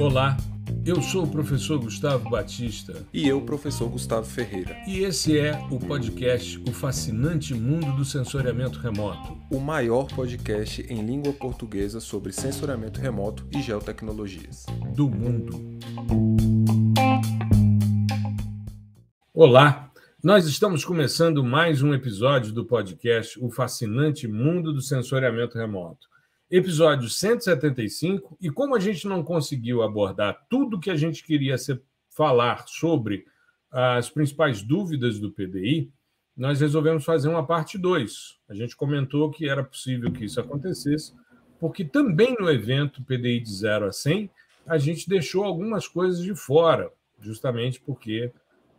Olá, eu sou o professor Gustavo Batista. E eu, professor Gustavo Ferreira. E esse é o podcast O Fascinante Mundo do Sensoriamento Remoto. O maior podcast em língua portuguesa sobre sensoriamento remoto e geotecnologias. Do mundo. Olá, nós estamos começando mais um episódio do podcast O Fascinante Mundo do Sensoriamento Remoto episódio 175, e como a gente não conseguiu abordar tudo que a gente queria ser, falar sobre as principais dúvidas do PDI, nós resolvemos fazer uma parte 2. A gente comentou que era possível que isso acontecesse, porque também no evento PDI de 0 a 100, a gente deixou algumas coisas de fora, justamente porque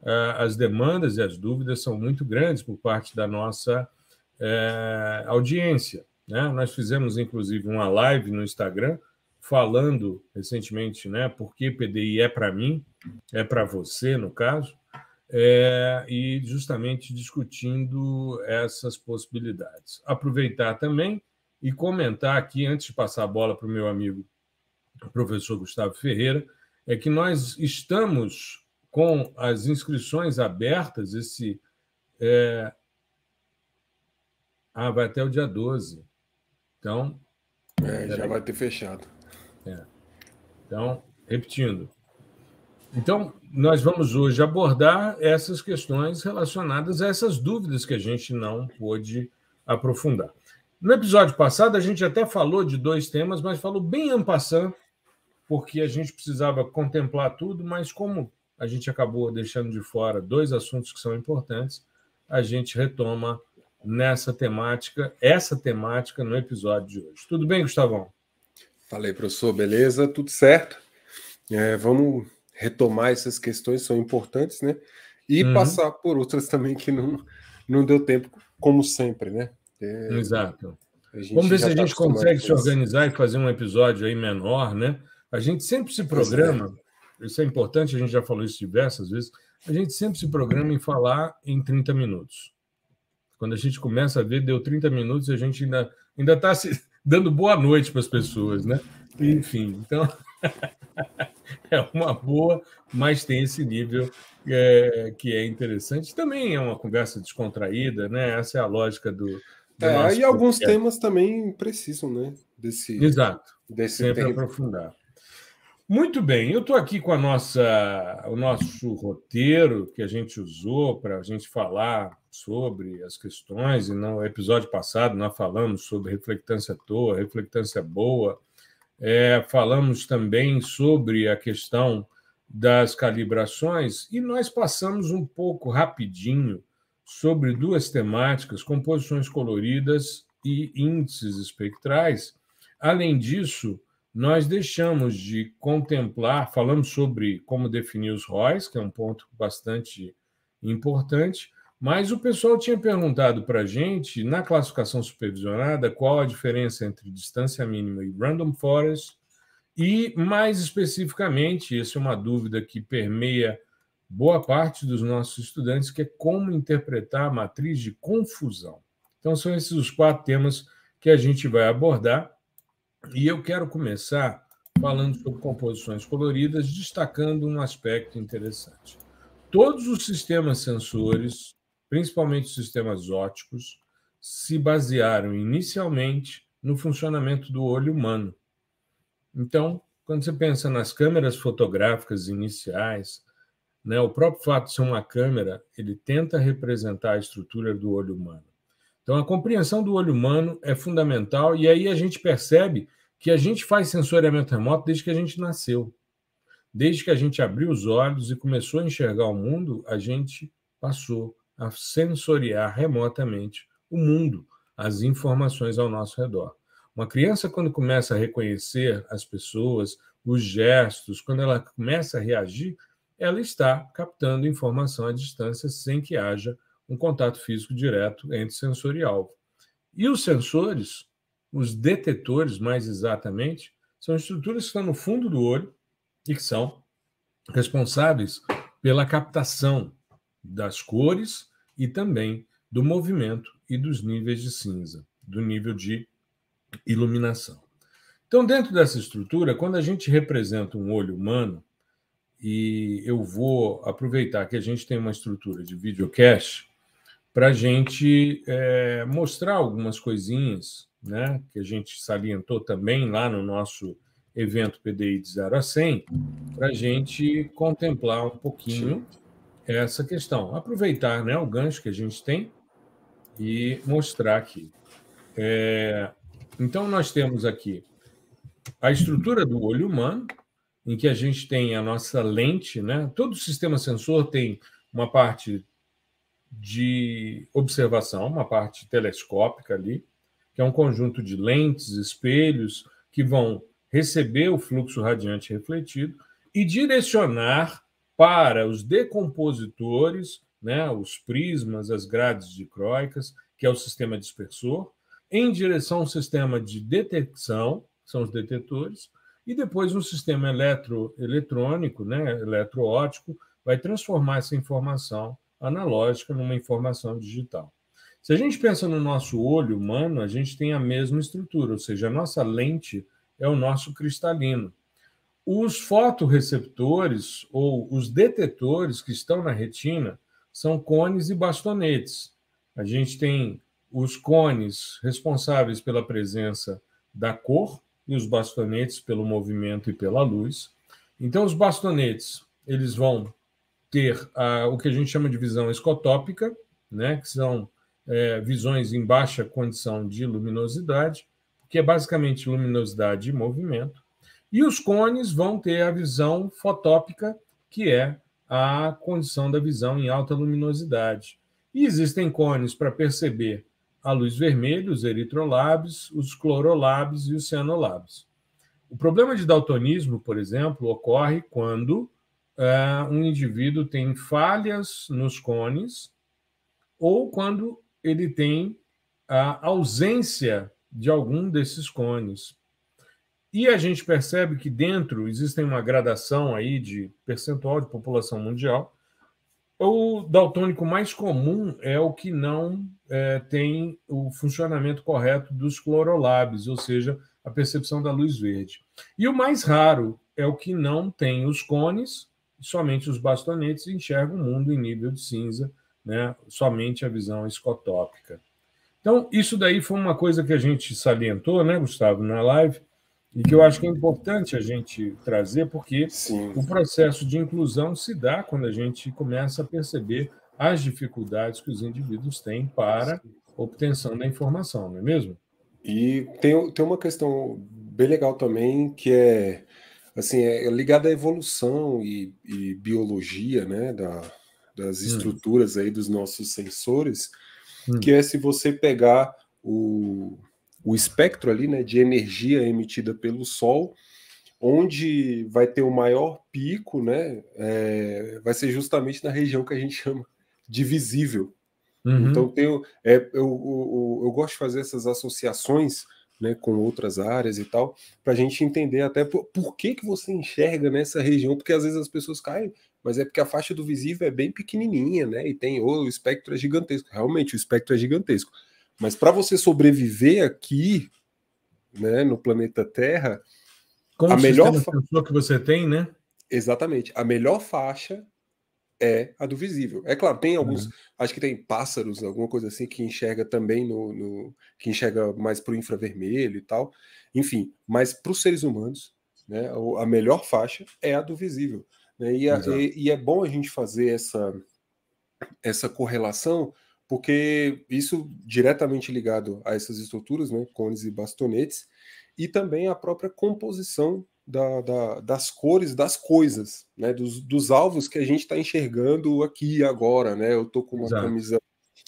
uh, as demandas e as dúvidas são muito grandes por parte da nossa uh, audiência. Né? Nós fizemos, inclusive, uma live no Instagram falando recentemente né, por que PDI é para mim, é para você, no caso, é, e justamente discutindo essas possibilidades. Aproveitar também e comentar aqui, antes de passar a bola para o meu amigo o professor Gustavo Ferreira, é que nós estamos com as inscrições abertas, esse. É... Ah, vai até o dia 12 então. É, é, já vai ter fechado. É. Então, repetindo. Então, nós vamos hoje abordar essas questões relacionadas a essas dúvidas que a gente não pôde aprofundar. No episódio passado, a gente até falou de dois temas, mas falou bem passant, porque a gente precisava contemplar tudo, mas como a gente acabou deixando de fora dois assuntos que são importantes, a gente retoma nessa temática, essa temática no episódio de hoje. Tudo bem, Gustavão? Falei, professor, beleza, tudo certo. É, vamos retomar essas questões, são importantes, né? E uhum. passar por outras também que não, não deu tempo, como sempre, né? É, Exato. Vamos ver se a tá gente, a gente consegue se organizar e fazer um episódio aí menor, né? A gente sempre se é. programa, é. isso é importante, a gente já falou isso diversas vezes, a gente sempre se programa em falar em 30 minutos. Quando a gente começa a ver, deu 30 minutos e a gente ainda está dando boa noite para as pessoas, né? É. Enfim, então é uma boa, mas tem esse nível é, que é interessante. Também é uma conversa descontraída, né? Essa é a lógica do. do é, e alguns temas também precisam, né? Desse, Exato. Desse Sempre tempo. aprofundar. Muito bem, eu estou aqui com a nossa, o nosso roteiro que a gente usou para a gente falar sobre as questões, e no episódio passado nós falamos sobre reflectância toa, reflectância boa, é, falamos também sobre a questão das calibrações e nós passamos um pouco rapidinho sobre duas temáticas, composições coloridas e índices espectrais. Além disso, nós deixamos de contemplar, falamos sobre como definir os ROIs, que é um ponto bastante importante, mas o pessoal tinha perguntado para a gente, na classificação supervisionada, qual a diferença entre distância mínima e random forest, e mais especificamente, essa é uma dúvida que permeia boa parte dos nossos estudantes, que é como interpretar a matriz de confusão. Então, são esses os quatro temas que a gente vai abordar, e eu quero começar falando sobre composições coloridas, destacando um aspecto interessante. Todos os sistemas sensores principalmente sistemas óticos, se basearam inicialmente no funcionamento do olho humano. Então, quando você pensa nas câmeras fotográficas iniciais, né, o próprio fato de ser uma câmera, ele tenta representar a estrutura do olho humano. Então, a compreensão do olho humano é fundamental, e aí a gente percebe que a gente faz sensoriamento remoto desde que a gente nasceu. Desde que a gente abriu os olhos e começou a enxergar o mundo, a gente passou a sensoriar remotamente o mundo, as informações ao nosso redor. Uma criança, quando começa a reconhecer as pessoas, os gestos, quando ela começa a reagir, ela está captando informação à distância sem que haja um contato físico direto entre sensor e alvo. E os sensores, os detetores mais exatamente, são estruturas que estão no fundo do olho e que são responsáveis pela captação das cores e também do movimento e dos níveis de cinza, do nível de iluminação. Então, dentro dessa estrutura, quando a gente representa um olho humano, e eu vou aproveitar que a gente tem uma estrutura de videocast para a gente é, mostrar algumas coisinhas né, que a gente salientou também lá no nosso evento PDI de 0 a 100, para a gente contemplar um pouquinho. Sim essa questão. Aproveitar né, o gancho que a gente tem e mostrar aqui. É, então, nós temos aqui a estrutura do olho humano, em que a gente tem a nossa lente, né? Todo o sistema sensor tem uma parte de observação, uma parte telescópica ali, que é um conjunto de lentes, espelhos, que vão receber o fluxo radiante refletido e direcionar para os decompositores, né, os prismas, as grades dicróicas, que é o sistema dispersor, em direção ao sistema de detecção, que são os detetores, e depois um sistema eletro, eletrônico, né, eletroótico, vai transformar essa informação analógica numa informação digital. Se a gente pensa no nosso olho humano, a gente tem a mesma estrutura, ou seja, a nossa lente é o nosso cristalino. Os fotoreceptores ou os detetores que estão na retina são cones e bastonetes. A gente tem os cones responsáveis pela presença da cor e os bastonetes pelo movimento e pela luz. Então, os bastonetes eles vão ter a, o que a gente chama de visão escotópica, né, que são é, visões em baixa condição de luminosidade, que é basicamente luminosidade e movimento. E os cones vão ter a visão fotópica, que é a condição da visão em alta luminosidade. E existem cones para perceber a luz vermelha, os eritrolabes, os clorolabes e os cianolabes. O problema de daltonismo, por exemplo, ocorre quando é, um indivíduo tem falhas nos cones ou quando ele tem a ausência de algum desses cones. E a gente percebe que dentro existem uma gradação aí de percentual de população mundial. O daltônico mais comum é o que não é, tem o funcionamento correto dos clorolabes ou seja, a percepção da luz verde. E o mais raro é o que não tem os cones, somente os bastonetes enxergam o mundo em nível de cinza, né? somente a visão escotópica. Então, isso daí foi uma coisa que a gente salientou, né, Gustavo, na live, e que eu acho que é importante a gente trazer, porque Sim. o processo de inclusão se dá quando a gente começa a perceber as dificuldades que os indivíduos têm para obtenção da informação, não é mesmo? E tem, tem uma questão bem legal também que é assim é, é ligada à evolução e, e biologia, né, da, das hum. estruturas hum. aí dos nossos sensores, hum. que é se você pegar o o espectro ali, né, de energia emitida pelo Sol, onde vai ter o maior pico, né, é, vai ser justamente na região que a gente chama de visível. Uhum. Então tenho, é, eu, eu, eu, gosto de fazer essas associações né, com outras áreas e tal, para a gente entender até por, por, que, que você enxerga nessa região, porque às vezes as pessoas caem, mas é porque a faixa do visível é bem pequenininha, né? E tem ou, o espectro é gigantesco. Realmente, o espectro é gigantesco mas para você sobreviver aqui, né, no planeta Terra, Como a melhor faixa que você tem, né? Exatamente. A melhor faixa é a do visível. É claro, tem alguns, uhum. acho que tem pássaros, alguma coisa assim que enxerga também no, no que enxerga mais para o infravermelho e tal. Enfim, mas para os seres humanos, né, a melhor faixa é a do visível. Né? E, a, e, e é bom a gente fazer essa essa correlação porque isso diretamente ligado a essas estruturas, né, cones e bastonetes, e também a própria composição da, da, das cores das coisas, né, dos, dos alvos que a gente está enxergando aqui agora, né? Eu tô com uma Exato. camisa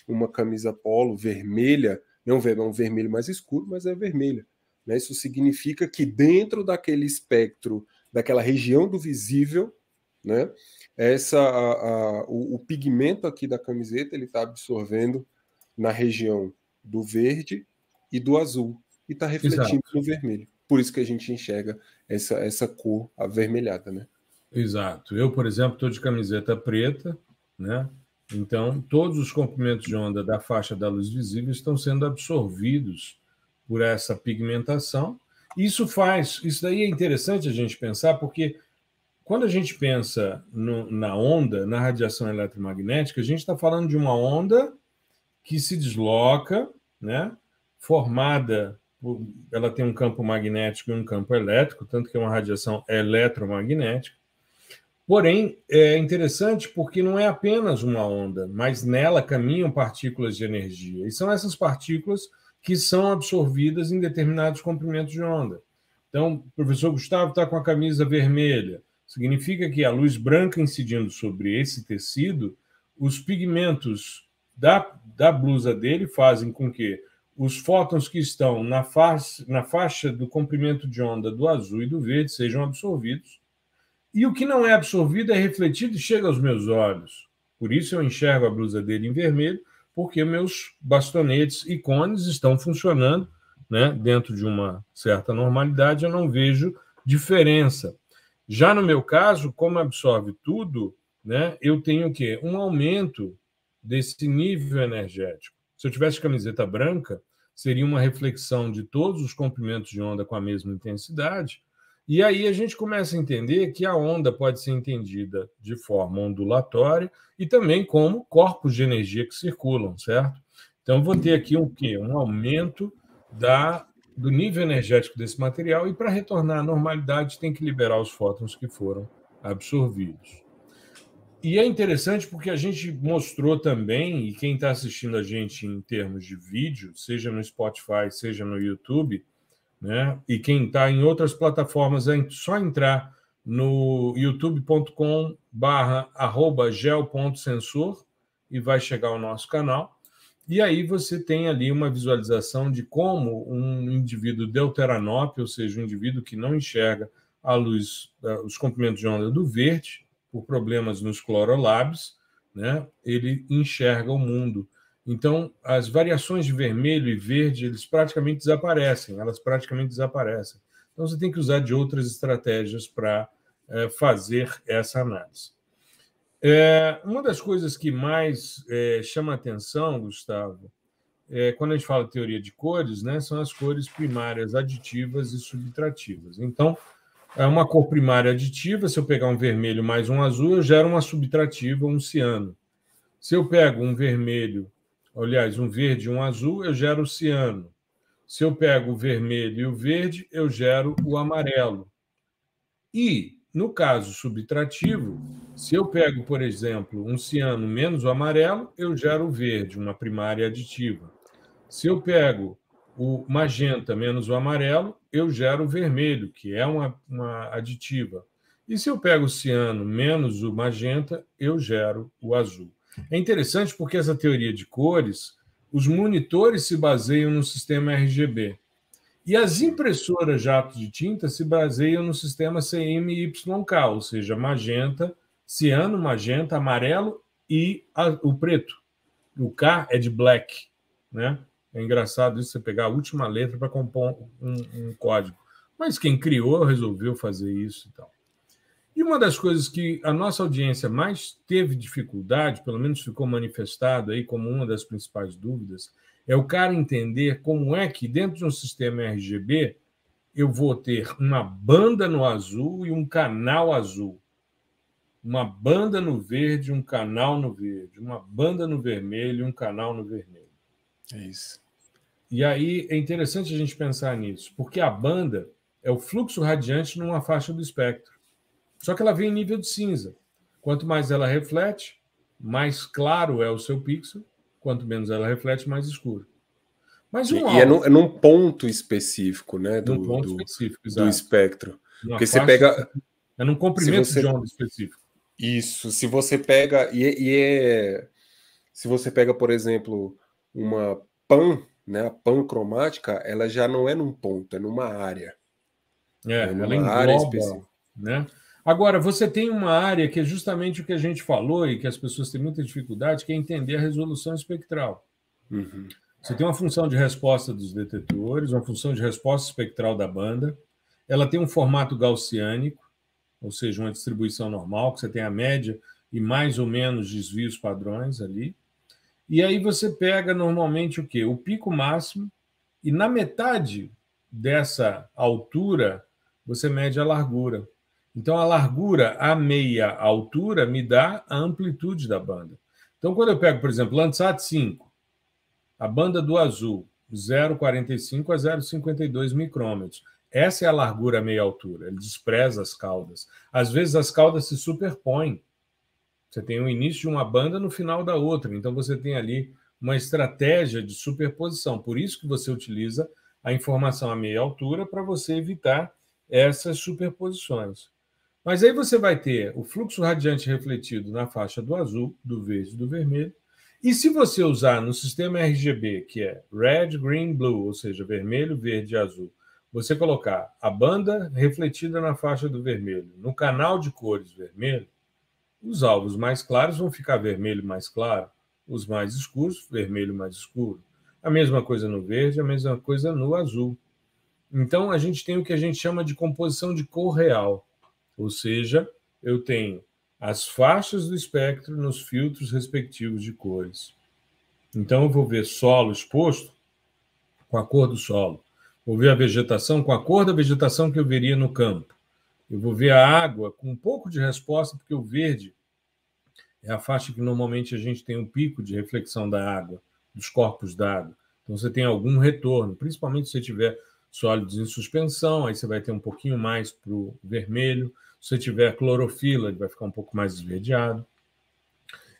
uma camisa polo vermelha, não é um vermelho mais escuro, mas é vermelha. Né? Isso significa que dentro daquele espectro, daquela região do visível, né, essa a, a, o, o, pigmento aqui da camiseta ele está absorvendo na região do verde e do azul e está refletindo Exato. no vermelho. Por isso que a gente enxerga essa, essa cor avermelhada, né? Exato. Eu, por exemplo, estou de camiseta preta, né? Então, todos os comprimentos de onda da faixa da luz visível estão sendo absorvidos por essa pigmentação. Isso faz, isso daí é interessante a gente pensar, porque quando a gente pensa no, na onda, na radiação eletromagnética, a gente está falando de uma onda que se desloca, né? formada, por, ela tem um campo magnético e um campo elétrico, tanto que é uma radiação eletromagnética. Porém, é interessante porque não é apenas uma onda, mas nela caminham partículas de energia. E são essas partículas que são absorvidas em determinados comprimentos de onda. Então, o professor Gustavo está com a camisa vermelha. Significa que a luz branca incidindo sobre esse tecido, os pigmentos da, da blusa dele fazem com que os fótons que estão na, faixa, na faixa do comprimento de onda do azul e do verde sejam absorvidos, e o que não é absorvido é refletido e chega aos meus olhos. Por isso eu enxergo a blusa dele em vermelho, porque meus bastonetes e cones estão funcionando né, dentro de uma certa normalidade, eu não vejo diferença. Já no meu caso, como absorve tudo, né, eu tenho o quê? Um aumento desse nível energético. Se eu tivesse camiseta branca, seria uma reflexão de todos os comprimentos de onda com a mesma intensidade. E aí a gente começa a entender que a onda pode ser entendida de forma ondulatória e também como corpos de energia que circulam, certo? Então vou ter aqui um quê? Um aumento da do nível energético desse material e, para retornar à normalidade, tem que liberar os fótons que foram absorvidos. E é interessante porque a gente mostrou também, e quem está assistindo a gente em termos de vídeo, seja no Spotify, seja no YouTube, né? E quem está em outras plataformas é só entrar no youtube.com barra arroba e vai chegar ao nosso canal. E aí você tem ali uma visualização de como um indivíduo deuteranópio, ou seja, um indivíduo que não enxerga a luz, eh, os comprimentos de onda do verde, por problemas nos clorolabs, né, ele enxerga o mundo. Então, as variações de vermelho e verde, eles praticamente desaparecem, elas praticamente desaparecem. Então, você tem que usar de outras estratégias para é, eh, fazer essa análise. É, uma das coisas que mais é, chama atenção, Gustavo, é, quando a gente fala teoria de cores, né, são as cores primárias aditivas e subtrativas. Então, é uma cor primária aditiva, se eu pegar um vermelho mais um azul, eu gero uma subtrativa, um ciano. Se eu pego um vermelho, aliás, um verde e um azul, eu gero o ciano. Se eu pego o vermelho e o verde, eu gero o amarelo. E no caso subtrativo, se eu pego, por exemplo, um ciano menos o amarelo, eu gero o verde, uma primária aditiva. Se eu pego o magenta menos o amarelo, eu gero o vermelho, que é uma, uma aditiva. E se eu pego o ciano menos o magenta, eu gero o azul. É interessante porque essa teoria de cores, os monitores se baseiam no sistema RGB. E as impressoras jato de tinta se baseiam no sistema CMYK, ou seja, magenta, ciano, magenta, amarelo e a, o preto. O K é de black, né? É engraçado isso, você pegar a última letra para compor um, um, código. Mas quem criou resolveu fazer isso e então. tal. E uma das coisas que a nossa audiência mais teve dificuldade, pelo menos ficou manifestado aí como uma das principais dúvidas, é o cara entender como é que, dentro de um sistema RGB, eu vou ter uma banda no azul e um canal azul. Uma banda no verde, um canal no verde. Uma banda no vermelho, um canal no vermelho. É isso. E aí é interessante a gente pensar nisso, porque a banda é o fluxo radiante numa faixa do espectro. Só que ela vem em nível de cinza. Quanto mais ela reflete, mais claro é o seu pixel, Quanto menos ela reflete, mais escuro. Mas um e, é alvo, é, num, ponto específico, né? Do, ponto do, específico, do espectro. Porque você pega. É num comprimento você... de onda específico. Isso. Se você pega. E, é, e é... Se você pega, por exemplo, uma pan, né? A pan cromática, ela já não é num ponto, é numa área. É, é numa área engloba, específica. Né? Agora, você tem uma área que é justamente o que a gente falou e que as pessoas têm muita dificuldade, que é entender a resolução espectral. Uhum. Você tem uma função de resposta dos detetores, uma função de resposta espectral da banda, ela tem um formato gaussiânico, ou seja, uma distribuição normal, que você tem a média e mais ou menos desvios padrões ali. E aí você pega normalmente o quê? O pico máximo, e na metade dessa altura você mede a largura. Então, a largura a meia altura me dá a amplitude da banda. Então, quando eu pego, por exemplo, Landsat 5, a banda do azul, 0,45 a 0,52 micrômetros. Essa é a largura meia altura. Ele despreza as caudas. Às vezes, as caudas se superpõem. Você tem o início de uma banda no final da outra. Então, você tem ali uma estratégia de superposição. Por isso que você utiliza a informação a meia altura para você evitar essas superposições. Mas aí você vai ter o fluxo radiante refletido na faixa do azul, do verde e do vermelho. E se você usar no sistema RGB, que é red, green, blue, ou seja, vermelho, verde e azul, você colocar a banda refletida na faixa do vermelho, no canal de cores vermelho, os alvos mais claros vão ficar vermelho mais claro, os mais escuros, vermelho mais escuro. A mesma coisa no verde, a mesma coisa no azul. Então a gente tem o que a gente chama de composição de cor real. Ou seja, eu tenho as faixas do espectro nos filtros respectivos de cores. Então, eu vou ver solo exposto com a cor do solo. Vou ver a vegetação com a cor da vegetação que eu veria no campo. Eu vou ver a água com um pouco de resposta, porque o verde é a faixa que normalmente a gente tem um pico de reflexão da água, dos corpos d'água. Então você tem algum retorno, principalmente se você tiver sólidos em suspensão, aí você vai ter um pouquinho mais para o vermelho. Se tiver clorofila, ele vai ficar um pouco mais esverdeado.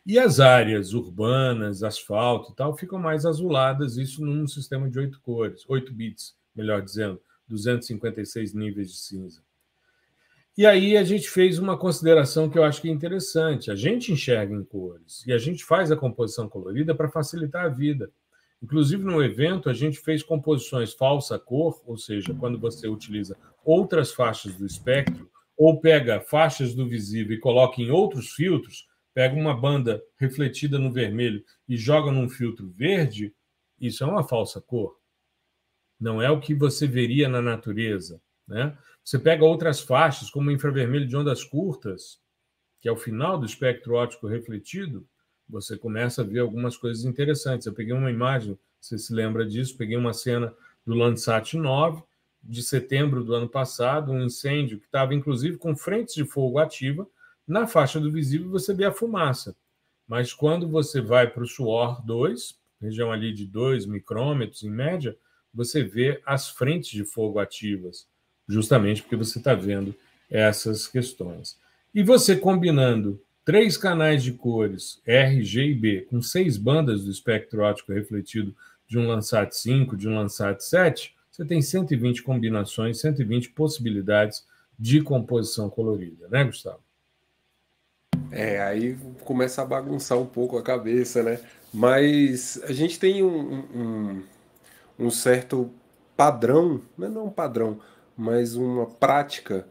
E as áreas urbanas, asfalto e tal, ficam mais azuladas, isso num sistema de oito cores, oito bits, melhor dizendo, 256 níveis de cinza. E aí a gente fez uma consideração que eu acho que é interessante. A gente enxerga em cores e a gente faz a composição colorida para facilitar a vida. Inclusive, no evento, a gente fez composições falsa cor, ou seja, quando você utiliza outras faixas do espectro ou pega faixas do visível e coloca em outros filtros, pega uma banda refletida no vermelho e joga num filtro verde, isso é uma falsa cor. Não é o que você veria na natureza. Né? Você pega outras faixas, como o infravermelho de ondas curtas, que é o final do espectro óptico refletido, você começa a ver algumas coisas interessantes. Eu peguei uma imagem, você se lembra disso, peguei uma cena do Landsat 9, de setembro do ano passado, um incêndio que estava inclusive com frentes de fogo ativa. Na faixa do visível você vê a fumaça, mas quando você vai para o suor 2, região ali de 2 micrômetros em média, você vê as frentes de fogo ativas, justamente porque você está vendo essas questões. E você combinando três canais de cores R, G e B com seis bandas do espectro óptico refletido de um Landsat 5, de um Landsat 7, você tem 120 combinações, 120 possibilidades de composição colorida, né, Gustavo? É, aí começa a bagunçar um pouco a cabeça, né? Mas a gente tem um, um, um certo padrão, né? não um padrão, mas uma prática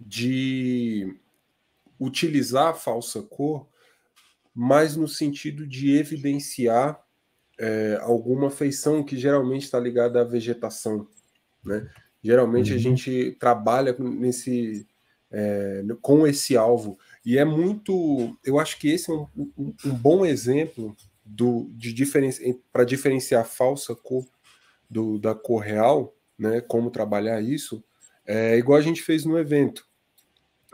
de utilizar a falsa cor, mas no sentido de evidenciar é, alguma feição que geralmente está ligada à vegetação. Né? Geralmente uhum. a gente trabalha nesse, é, com esse alvo. E é muito. Eu acho que esse é um, um, um bom exemplo do, de para diferenciar a falsa cor do, da cor real, né? como trabalhar isso, é igual a gente fez no evento.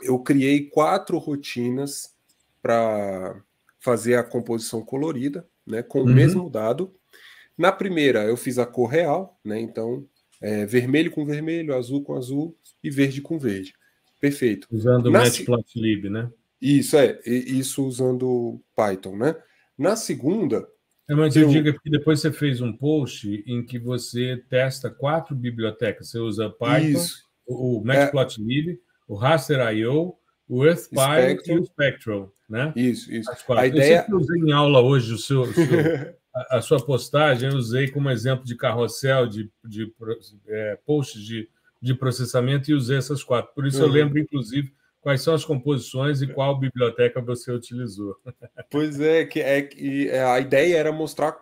Eu criei quatro rotinas para fazer a composição colorida, né, com uhum. o mesmo dado. Na primeira, eu fiz a cor real, né, então é, vermelho com vermelho, azul com azul e verde com verde. Perfeito. Usando o Matplotlib, né? Isso é, isso usando Python, né? Na segunda. É, mas eu... eu digo que depois você fez um post em que você testa quatro bibliotecas. Você usa Python, isso. o Matplotlib, é... o Raster.io, o Earth Spire e o Spectral, né? Isso, isso. A ideia... Eu sempre usei em aula hoje o seu, o seu a, a, sua postagem, eu usei como exemplo de carrossel, de, de, de é, posts de, de processamento e usei essas quatro. Por isso uhum. eu lembro, inclusive, quais são as composições e qual biblioteca você utilizou. Pois é, que é que é, a ideia era mostrar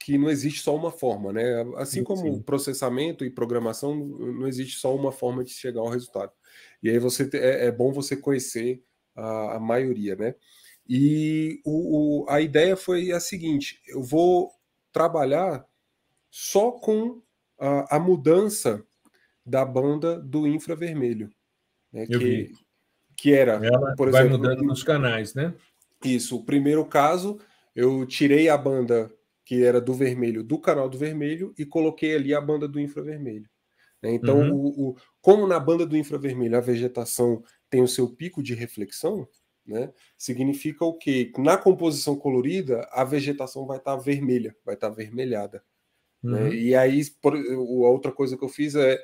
que não existe só uma forma, né? Assim sim, como sim. processamento e programação, não existe só uma forma de chegar ao resultado. E aí você é, é bom você conhecer a, a maioria, né? E o, o, a ideia foi a seguinte: eu vou trabalhar só com a, a mudança da banda do infravermelho, né? Eu que, vi. que era, Ela por vai mudando nos canais, né? Isso. O primeiro caso, eu tirei a banda que era do vermelho do canal do vermelho e coloquei ali a banda do infravermelho. Né? Então, uhum. o, o, como na banda do infravermelho a vegetação tem o seu pico de reflexão, né, significa o quê? Na composição colorida, a vegetação vai estar tá vermelha, vai estar tá avermelhada. Né? Uhum. Né? E aí, por, a outra coisa que eu fiz é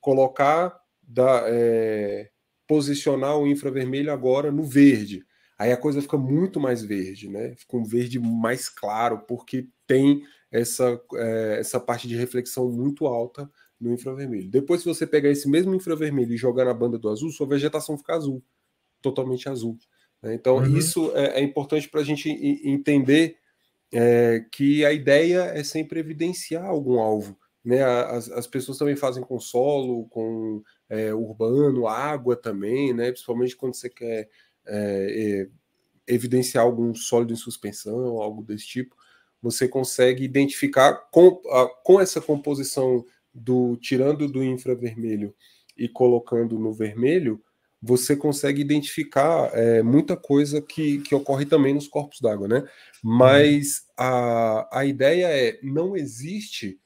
colocar, da, é, posicionar o infravermelho agora no verde. Aí a coisa fica muito mais verde, né? Fica um verde mais claro, porque tem essa, é, essa parte de reflexão muito alta no infravermelho. Depois, se você pegar esse mesmo infravermelho e jogar na banda do azul, sua vegetação fica azul, totalmente azul. Né? Então, uhum. isso é, é importante para a gente entender é, que a ideia é sempre evidenciar algum alvo. Né? As, as pessoas também fazem com solo, com é, urbano, água também, né? principalmente quando você quer é, é, evidenciar algum sólido em suspensão, algo desse tipo. Você consegue identificar com, a, com essa composição do tirando do infravermelho e colocando no vermelho, você consegue identificar é, muita coisa que, que ocorre também nos corpos d'água, né? Mas a, a ideia é, não existe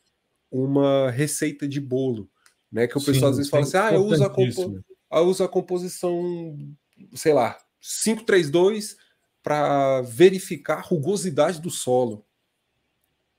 uma receita de bolo, né? Que o pessoal Sim, às vezes fala assim, é ah, eu uso, a compo eu uso a composição, sei lá, 532 para verificar a rugosidade do solo.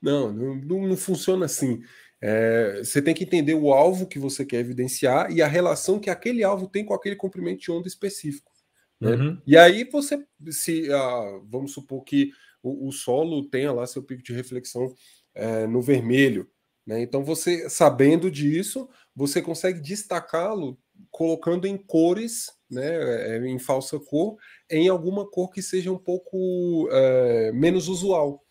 Não, não, não funciona assim. É, você tem que entender o alvo que você quer evidenciar e a relação que aquele alvo tem com aquele comprimento de onda específico. Né? Uhum. E aí você, se ah, vamos supor que o, o, solo tenha lá seu pico de reflexão é, no vermelho, né? então você sabendo disso, você consegue destacá-lo colocando em cores, né, é, é, em falsa cor, em alguma cor que seja um pouco é, menos usual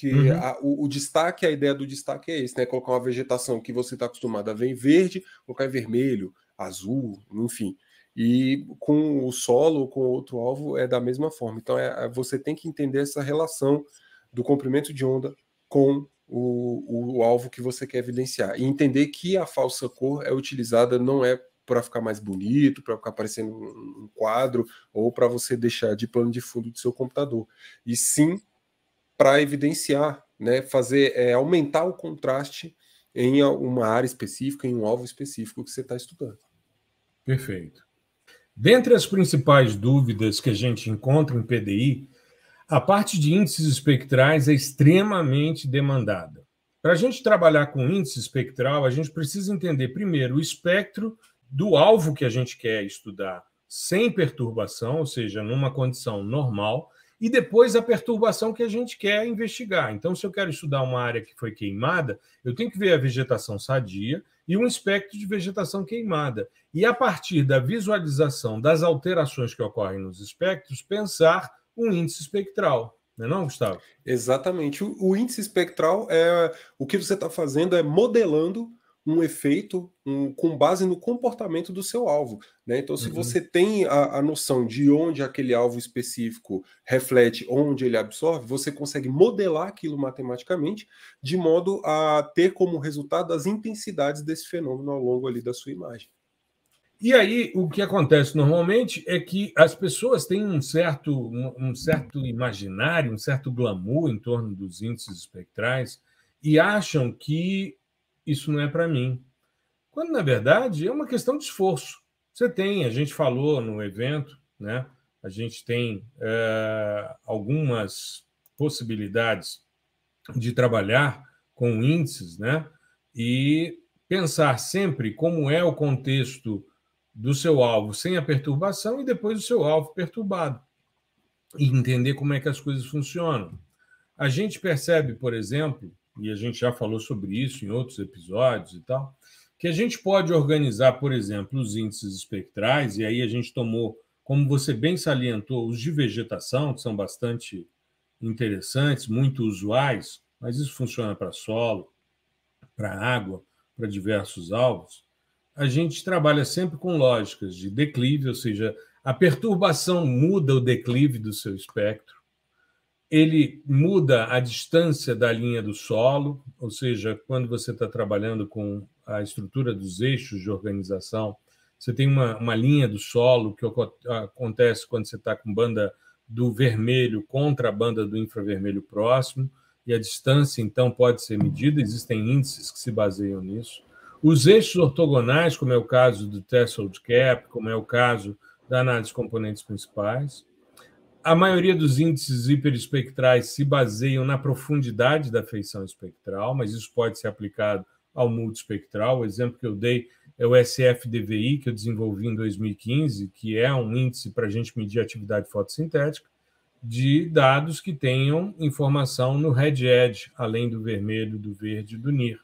que uhum. a, o, o, destaque, a ideia do destaque é esse, né? Colocar uma vegetação que você está acostumado a ver em verde, colocar em vermelho, azul, enfim. E com o solo, ou com outro alvo, é da mesma forma. Então, é, é, você tem que entender essa relação do comprimento de onda com o, o alvo que você quer evidenciar. E entender que a falsa cor é utilizada não é para ficar mais bonito, para ficar parecendo um quadro, ou para você deixar de plano de fundo do seu computador. E sim para evidenciar, né, fazer é, aumentar o contraste em uma área específica, em um alvo específico que você está estudando. Perfeito. Dentre as principais dúvidas que a gente encontra em PDI, a parte de índices espectrais é extremamente demandada. Para a gente trabalhar com índice espectral, a gente precisa entender primeiro o espectro do alvo que a gente quer estudar sem perturbação, ou seja, numa condição normal, e depois a perturbação que a gente quer investigar. Então, se eu quero estudar uma área que foi queimada, eu tenho que ver a vegetação sadia e um espectro de vegetação queimada. E a partir da visualização das alterações que ocorrem nos espectros, pensar um índice espectral. Não é não, Gustavo? Exatamente. O, o índice espectral é o que você está fazendo é modelando um efeito um, com base no comportamento do seu alvo. Né? Então, se uhum. você tem a, a, noção de onde aquele alvo específico reflete, onde ele absorve, você consegue modelar aquilo matematicamente de modo a ter como resultado as intensidades desse fenômeno ao longo ali da sua imagem. E aí, o que acontece normalmente é que as pessoas têm um certo, um, um certo imaginário, um certo glamour em torno dos índices espectrais e acham que isso não é para mim. Quando, na verdade, é uma questão de esforço. Você tem, a gente falou no evento, né? a gente tem é, algumas possibilidades de trabalhar com índices, né? E pensar sempre como é o contexto do seu alvo sem a perturbação e depois o seu alvo perturbado. E entender como é que as coisas funcionam. A gente percebe, por exemplo, e a gente já falou sobre isso em outros episódios e tal, que a gente pode organizar, por exemplo, os índices espectrais, e aí a gente tomou, como você bem salientou, os de vegetação, que são bastante interessantes, muito usuais, mas isso funciona para solo, para água, para diversos alvos. A gente trabalha sempre com lógicas de declive, ou seja, a perturbação muda o declive do seu espectro ele muda a distância da linha do solo, ou seja, quando você está trabalhando com a estrutura dos eixos de organização, você tem uma, uma linha do solo que acontece quando você está com banda do vermelho contra a banda do infravermelho próximo, e a distância, então, pode ser medida, existem índices que se baseiam nisso. Os eixos ortogonais, como é o caso do Tessold Cap, como é o caso da análise de componentes principais, a maioria dos índices hiperespectrais se baseiam na profundidade da feição espectral, mas isso pode ser aplicado ao multiespectral. O exemplo que eu dei é o SFDVI, que eu desenvolvi em 2015, que é um índice para a gente medir atividade fotossintética, de dados que tenham informação no red edge, além do vermelho, do verde e do NIR.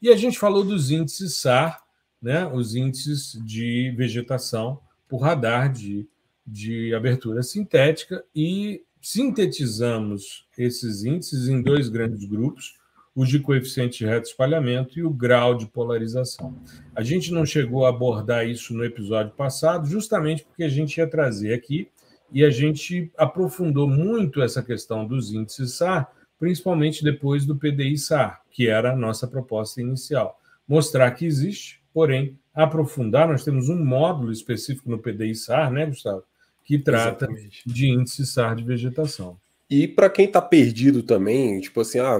E a gente falou dos índices SAR, né, os índices de vegetação por radar de de abertura sintética e sintetizamos esses índices em dois grandes grupos, os de coeficiente de reto espalhamento e o grau de polarização. A gente não chegou a abordar isso no episódio passado, justamente porque a gente ia trazer aqui e a gente aprofundou muito essa questão dos índices SAR, principalmente depois do PDI SAR, que era a nossa proposta inicial. Mostrar que existe, porém, aprofundar, nós temos um módulo específico no PDI SAR, né, Gustavo? que trata Exatamente. de índice SAR de vegetação. E para quem está perdido também, tipo assim, ah,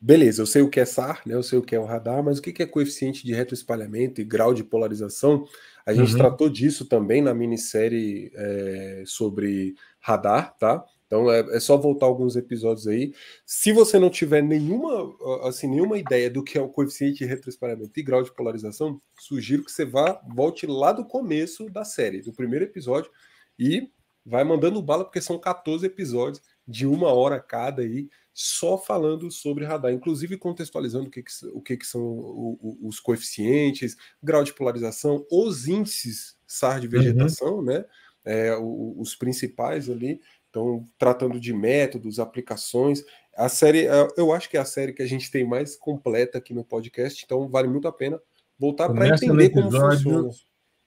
beleza, eu sei o que é SAR, né, eu sei o que é o radar, mas o que é coeficiente de retroespalhamento e grau de polarização? A gente uhum. tratou disso também na minissérie é, sobre radar, tá? Então é, é, só voltar alguns episódios aí. Se você não tiver nenhuma, assim, nenhuma ideia do que é o coeficiente de retroespalhamento e grau de polarização, sugiro que você vá, volte lá do começo da série, do primeiro episódio, e vai mandando bala, porque são 14 episódios de uma hora cada aí, só falando sobre radar, inclusive contextualizando o que, que o que, que são o, o, os coeficientes, grau de polarização, os índices SAR de uhum. vegetação, uhum. né? É, os principais ali, então tratando de métodos, aplicações. A série, eu acho que é a série que a gente tem mais completa aqui no podcast, então vale muito a pena voltar para entender episódio, como funciona.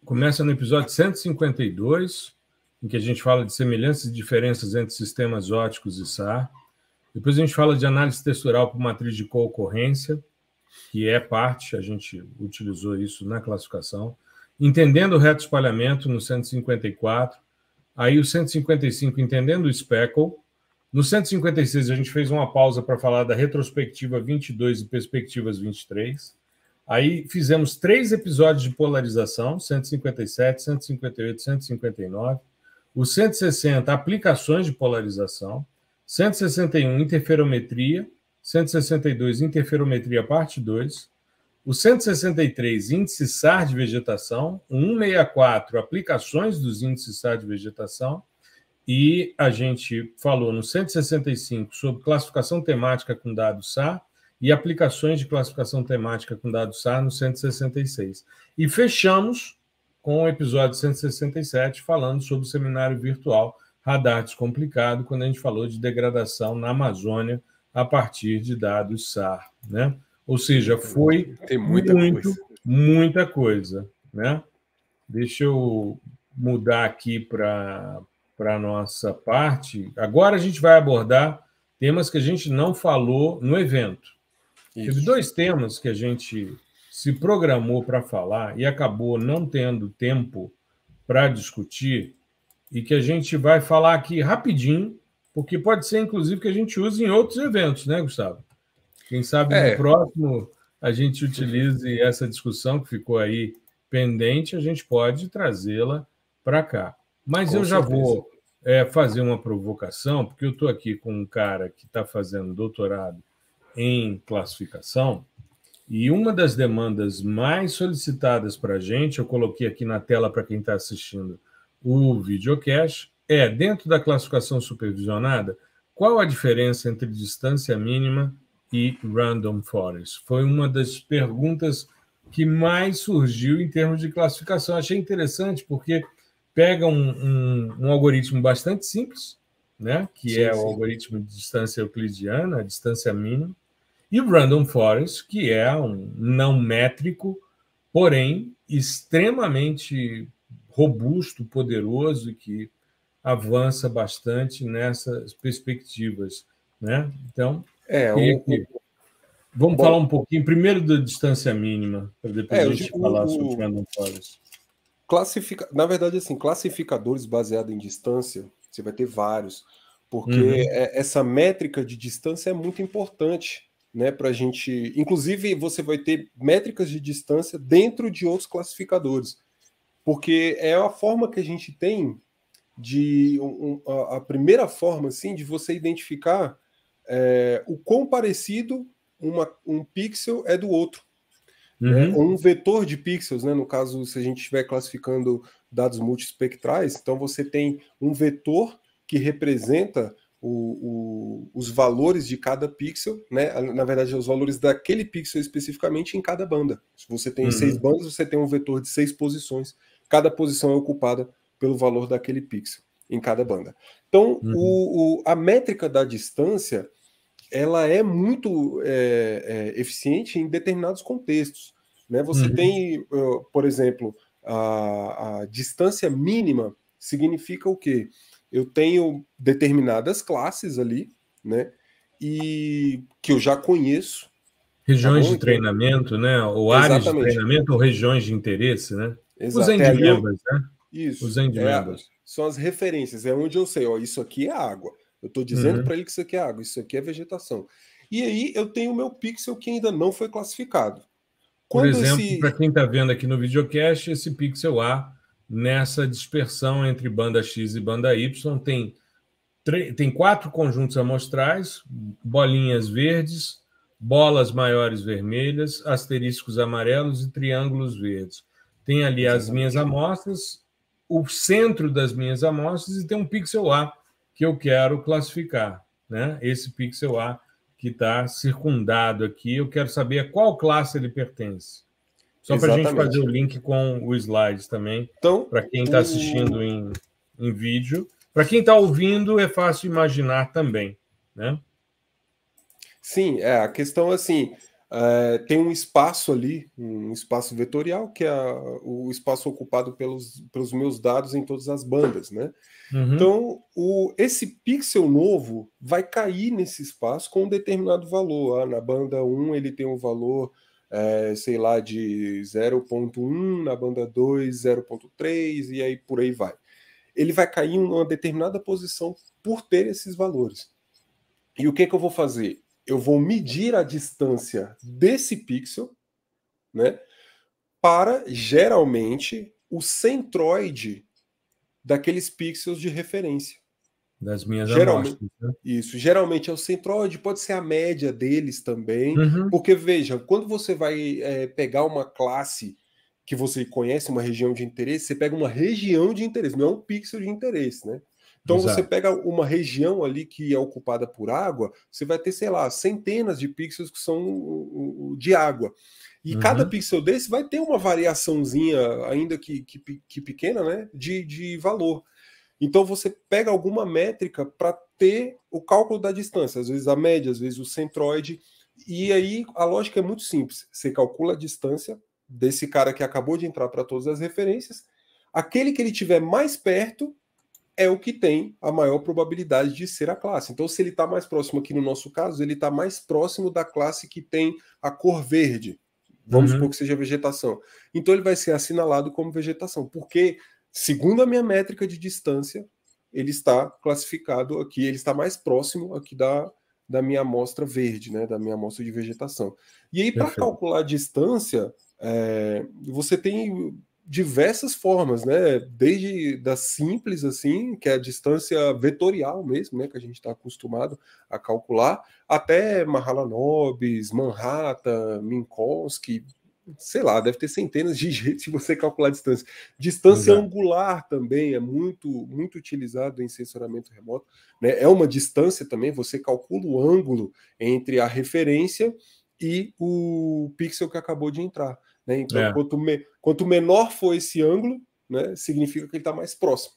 Começa no episódio 152 em que a gente fala de semelhanças e diferenças entre sistemas óticos e SAR. Depois a gente fala de análise textural por matriz de concorrência, que é parte, a gente utilizou isso na classificação. Entendendo o reto espalhamento no 154, aí o 155 entendendo o speckle. No 156 a gente fez uma pausa para falar da retrospectiva 22 e perspectivas 23. Aí fizemos três episódios de polarização, 157, 158, 159 o 160, aplicações de polarização, 161, interferometria, 162, interferometria parte 2, o 163, índice SAR de vegetação, 164, aplicações dos índices SAR de vegetação, e a gente falou no 165 sobre classificação temática com dados SAR e aplicações de classificação temática com dados SAR no 166. E fechamos com o episódio 167, falando sobre o seminário virtual Radar Descomplicado, quando a gente falou de degradação na Amazônia a partir de dados SAR. Né? Ou seja, foi Tem muita muito, coisa. muita coisa. Né? Deixa eu mudar aqui para a nossa parte. Agora a gente vai abordar temas que a gente não falou no evento. Isso. Teve dois temas que a gente se programou para falar e acabou não tendo tempo para discutir e que a gente vai falar aqui rapidinho, porque pode ser inclusive que a gente use em outros eventos, né, Gustavo? Quem sabe é. no próximo a gente utilize essa discussão que ficou aí pendente, a gente pode trazê-la para cá. Mas com eu certeza. já vou é, fazer uma provocação, porque eu estou aqui com um cara que está fazendo doutorado em classificação e uma das demandas mais solicitadas para a gente, eu coloquei aqui na tela para quem está assistindo o videocast, é dentro da classificação supervisionada, qual a diferença entre distância mínima e random forest? Foi uma das perguntas que mais surgiu em termos de classificação. Achei interessante porque pega um, um, um algoritmo bastante simples, né? que sim, é o algoritmo de distância euclidiana, a distância mínima, e Brandon Forrest, que é um não métrico, porém extremamente robusto, poderoso, que avança bastante nessas perspectivas. Né? Então, é, o, que... vamos bom, falar um pouquinho primeiro da distância mínima, para depois é, a gente falar sobre o Brandon Forrest. Na verdade, assim, classificadores baseados em distância, você vai ter vários, porque uhum. É, essa métrica de distância é muito importante né, para a gente. Inclusive, você vai ter métricas de distância dentro de outros classificadores, porque é a forma que a gente tem de um, a, a, primeira forma, assim, de você identificar é, o quão parecido uma, um pixel é do outro. Né? Uhum. Né? um vetor de pixels, né? no caso, se a gente estiver classificando dados multispectrais, então você tem um vetor que representa o, o, os valores de cada pixel, né? Na verdade, os valores daquele pixel especificamente em cada banda. Se você tem uhum. seis bandas, você tem um vetor de seis posições. Cada posição é ocupada pelo valor daquele pixel em cada banda. Então, uhum. o, a métrica da distância ela é muito é, é, eficiente em determinados contextos. Né? Você uhum. tem, eh, por exemplo, a, a distância mínima significa o quê? eu tenho determinadas classes ali, né? E que eu já conheço. Regiões tá de treinamento, né? Ou Exatamente. áreas de treinamento ou regiões de interesse, né? Exato. Os endmembers, é, né? Isso. Os endmembers. É, são as referências, é onde eu sei, ó, isso aqui é água. Eu estou dizendo uhum. para ele que isso aqui é água, isso aqui é vegetação. E aí eu tenho o meu pixel que ainda não foi classificado. Quando Por exemplo, esse... para quem está vendo aqui no videocast, esse pixel A nessa dispersão entre banda X e banda Y. Tem, tem quatro conjuntos amostrais, bolinhas verdes, bolas maiores vermelhas, asteriscos amarelos e triângulos verdes. Tem ali as minhas amostras, o centro das minhas amostras e tem um pixel A que eu quero classificar. Né? Esse pixel A que está circundado aqui, eu quero saber a qual classe ele pertence. Só para a gente fazer o link com os slides também, então, para quem está assistindo em, em vídeo. Para quem está ouvindo, é fácil imaginar também, né? Sim, é, a questão é assim, é, tem um espaço ali, um espaço vetorial, que é o espaço ocupado pelos, pelos meus dados em todas as bandas, né? Uhum. Então, o, esse pixel novo vai cair nesse espaço com um determinado valor. Ah, na banda 1 ele tem um valor é, sei lá, de 0.1 na banda 2, 0.3 e aí por aí vai. Ele vai cair em uma determinada posição por ter esses valores. E o que, que eu vou fazer? Eu vou medir a distância desse pixel, né? Para geralmente o centroide daqueles pixels de referência. Das minhas geralmente, amostras. Né? Isso, geralmente é o centroide, pode ser a média deles também. Uhum. Porque, veja, quando você vai é, pegar uma classe que você conhece, uma região de interesse, você pega uma região de interesse, não é um pixel de interesse, né? Então Exato. você pega uma região ali que é ocupada por água, você vai ter, sei lá, centenas de pixels que são de água. E uhum. cada pixel desse vai ter uma variaçãozinha, ainda que, que, que pequena, né? De, de valor. Então você pega alguma métrica para ter o cálculo da distância, às vezes a média, às vezes o centroide. E aí a lógica é muito simples. Você calcula a distância desse cara que acabou de entrar para todas as referências. Aquele que ele tiver mais perto é o que tem a maior probabilidade de ser a classe. Então, se ele está mais próximo aqui no nosso caso, ele está mais próximo da classe que tem a cor verde. Vamos uhum. supor que seja vegetação. Então ele vai ser assinalado como vegetação, porque segundo a minha métrica de distância, ele está classificado aqui, ele está mais próximo aqui da, da minha amostra verde, né, da minha amostra de vegetação. E aí, para calcular a distância, é, você tem diversas formas, né? Desde da simples, assim, que é a distância vetorial mesmo, né? Que a gente está acostumado a calcular, até Mahalanobis, Manhattan, Minkowski, sei lá, deve ter centenas de jeitos de você calcular a distância. Distância Exato. angular também é muito, muito utilizado em sensoramento remoto. Né? É uma distância também, você calcula o ângulo entre a referência e o pixel que acabou de entrar. Né? Então, é. quanto, me, quanto menor for esse ângulo, né, significa que ele está mais próximo.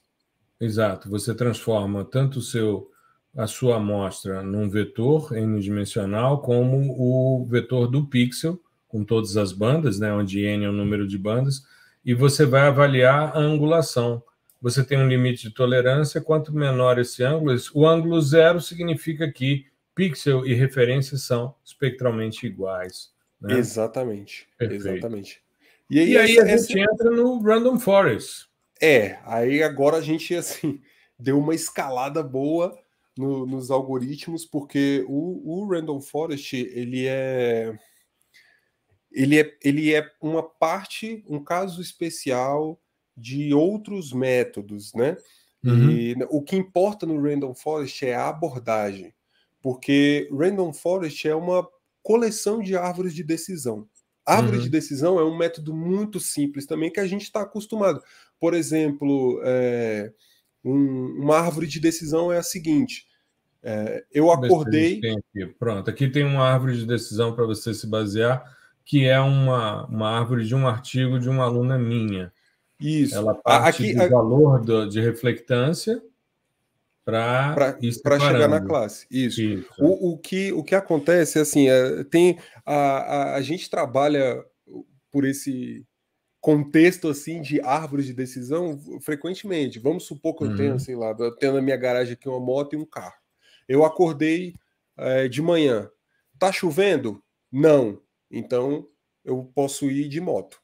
Exato, você transforma tanto o seu a sua amostra num vetor n-dimensional como o vetor do pixel com todas as bandas, né, onde N é o número de bandas, e você vai avaliar a angulação. Você tem um limite de tolerância, quanto menor esse ângulo, o ângulo zero significa que pixel e referência são espectralmente iguais. Né? Exatamente, Perfeito. exatamente. E aí, e aí a gente entra no Random Forest. É, aí agora a gente, assim, deu uma escalada boa no, nos algoritmos, porque o, o Random Forest, ele é ele é, ele é uma parte, um caso especial de outros métodos, né? Uhum. E o que importa no Random Forest é a abordagem, porque Random Forest é uma coleção de árvores de decisão. Árvore uhum. de decisão é um método muito simples também que a gente está acostumado. Por exemplo, é, um, uma árvore de decisão é a seguinte: é, eu acordei. Pronto, aqui tem uma árvore de decisão para você se basear que é uma, uma árvore de um artigo de uma aluna minha. Isso. Ela parte aqui, do aqui... valor do, de reflectância para chegar na classe. Isso. Isso. O, o, que, o que acontece assim, é, tem a, a, a gente trabalha por esse contexto assim de árvores de decisão frequentemente. Vamos supor que eu uhum. tenho assim lá, eu tenho na minha garagem aqui uma moto e um carro. Eu acordei é, de manhã. Tá chovendo? Não. Então, eu posso ir de moto,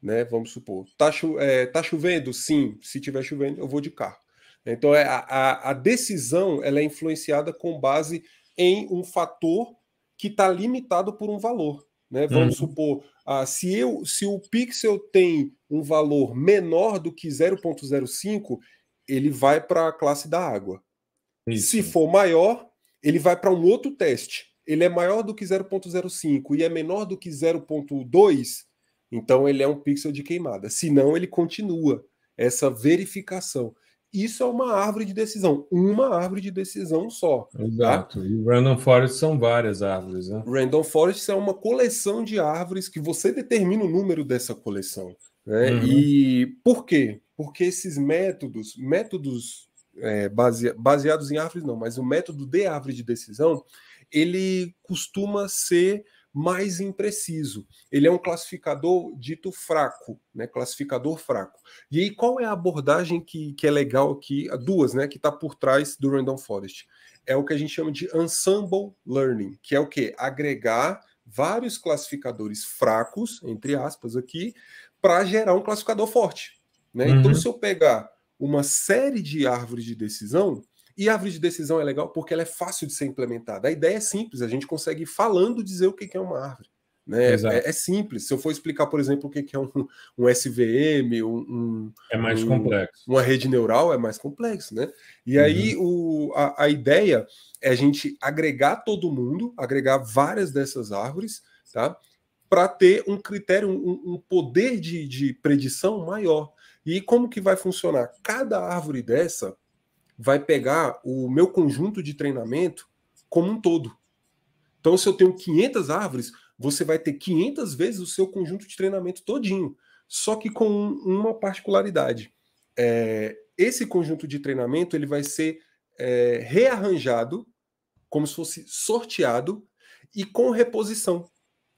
né? Vamos supor. Tá, cho é, tá chovendo? Sim. Se tiver chovendo, eu vou de carro. Então, é, a, a decisão ela é influenciada com base em um fator que está limitado por um valor. Né? Vamos uhum. supor, ah, se, eu, se o pixel tem um valor menor do que 0,05, ele vai para a classe da água. Isso. Se for maior, ele vai para um outro teste ele é maior do que 0.05 e é menor do que 0.2, então ele é um pixel de queimada. Se não, ele continua essa verificação. Isso é uma árvore de decisão, uma árvore de decisão só. Tá? Exato. Tá? E Random Forest são várias árvores, né? Random Forest é uma coleção de árvores que você determina o número dessa coleção. Né? Uhum. E por quê? Porque esses métodos, métodos é, base, baseados em árvores não, mas o método de árvore de decisão, ele costuma ser mais impreciso. Ele é um classificador dito fraco, né? Classificador fraco. E aí, qual é a abordagem que, que é legal aqui? Duas, né? Que está por trás do Random Forest. É o que a gente chama de ensemble learning, que é o que? Agregar vários classificadores fracos, entre aspas, aqui, para gerar um classificador forte. Né? Então, uhum. Então, se eu pegar uma série de árvores de decisão, e a árvore de decisão é legal porque ela é fácil de ser implementada. A ideia é simples, a gente consegue falando dizer o que é uma árvore. Né? É, é, simples. Se eu for explicar, por exemplo, o que é um, um SVM, um, é mais um, complexo. Uma rede neural é mais complexo, né? E uhum. aí o, a, a, ideia é a gente agregar todo mundo, agregar várias dessas árvores, tá? Para ter um critério, um, um poder de, de predição maior. E como que vai funcionar? Cada árvore dessa vai pegar o meu conjunto de treinamento como um todo. Então, se eu tenho 500 árvores, você vai ter 500 vezes o seu conjunto de treinamento todinho, só que com uma particularidade. É, esse conjunto de treinamento ele vai ser é, rearranjado, como se fosse sorteado e com reposição,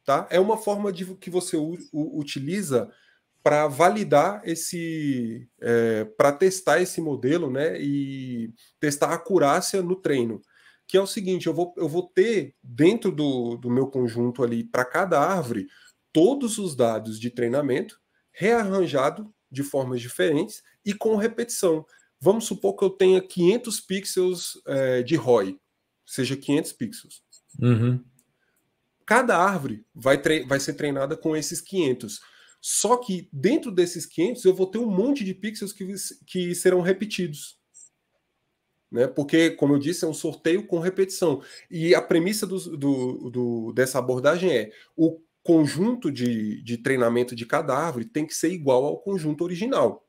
tá? É uma forma de que você utiliza para validar esse, é, para testar esse modelo, né, e testar a acurácia no treino. Que é o seguinte, eu vou, eu vou ter dentro do, do meu conjunto ali, para cada árvore, todos os dados de treinamento rearranjado de formas diferentes e com repetição. Vamos supor que eu tenha 500 pixels é, de ROI, seja 500 pixels. Uhum. Cada árvore vai, vai ser treinada com esses 500 só que dentro desses 500 eu vou ter um monte de pixels que, que serão repetidos. Né? Porque, como eu disse, é um sorteio com repetição. E a premissa do, do, do, dessa abordagem é o conjunto de, de treinamento de cada árvore tem que ser igual ao conjunto original.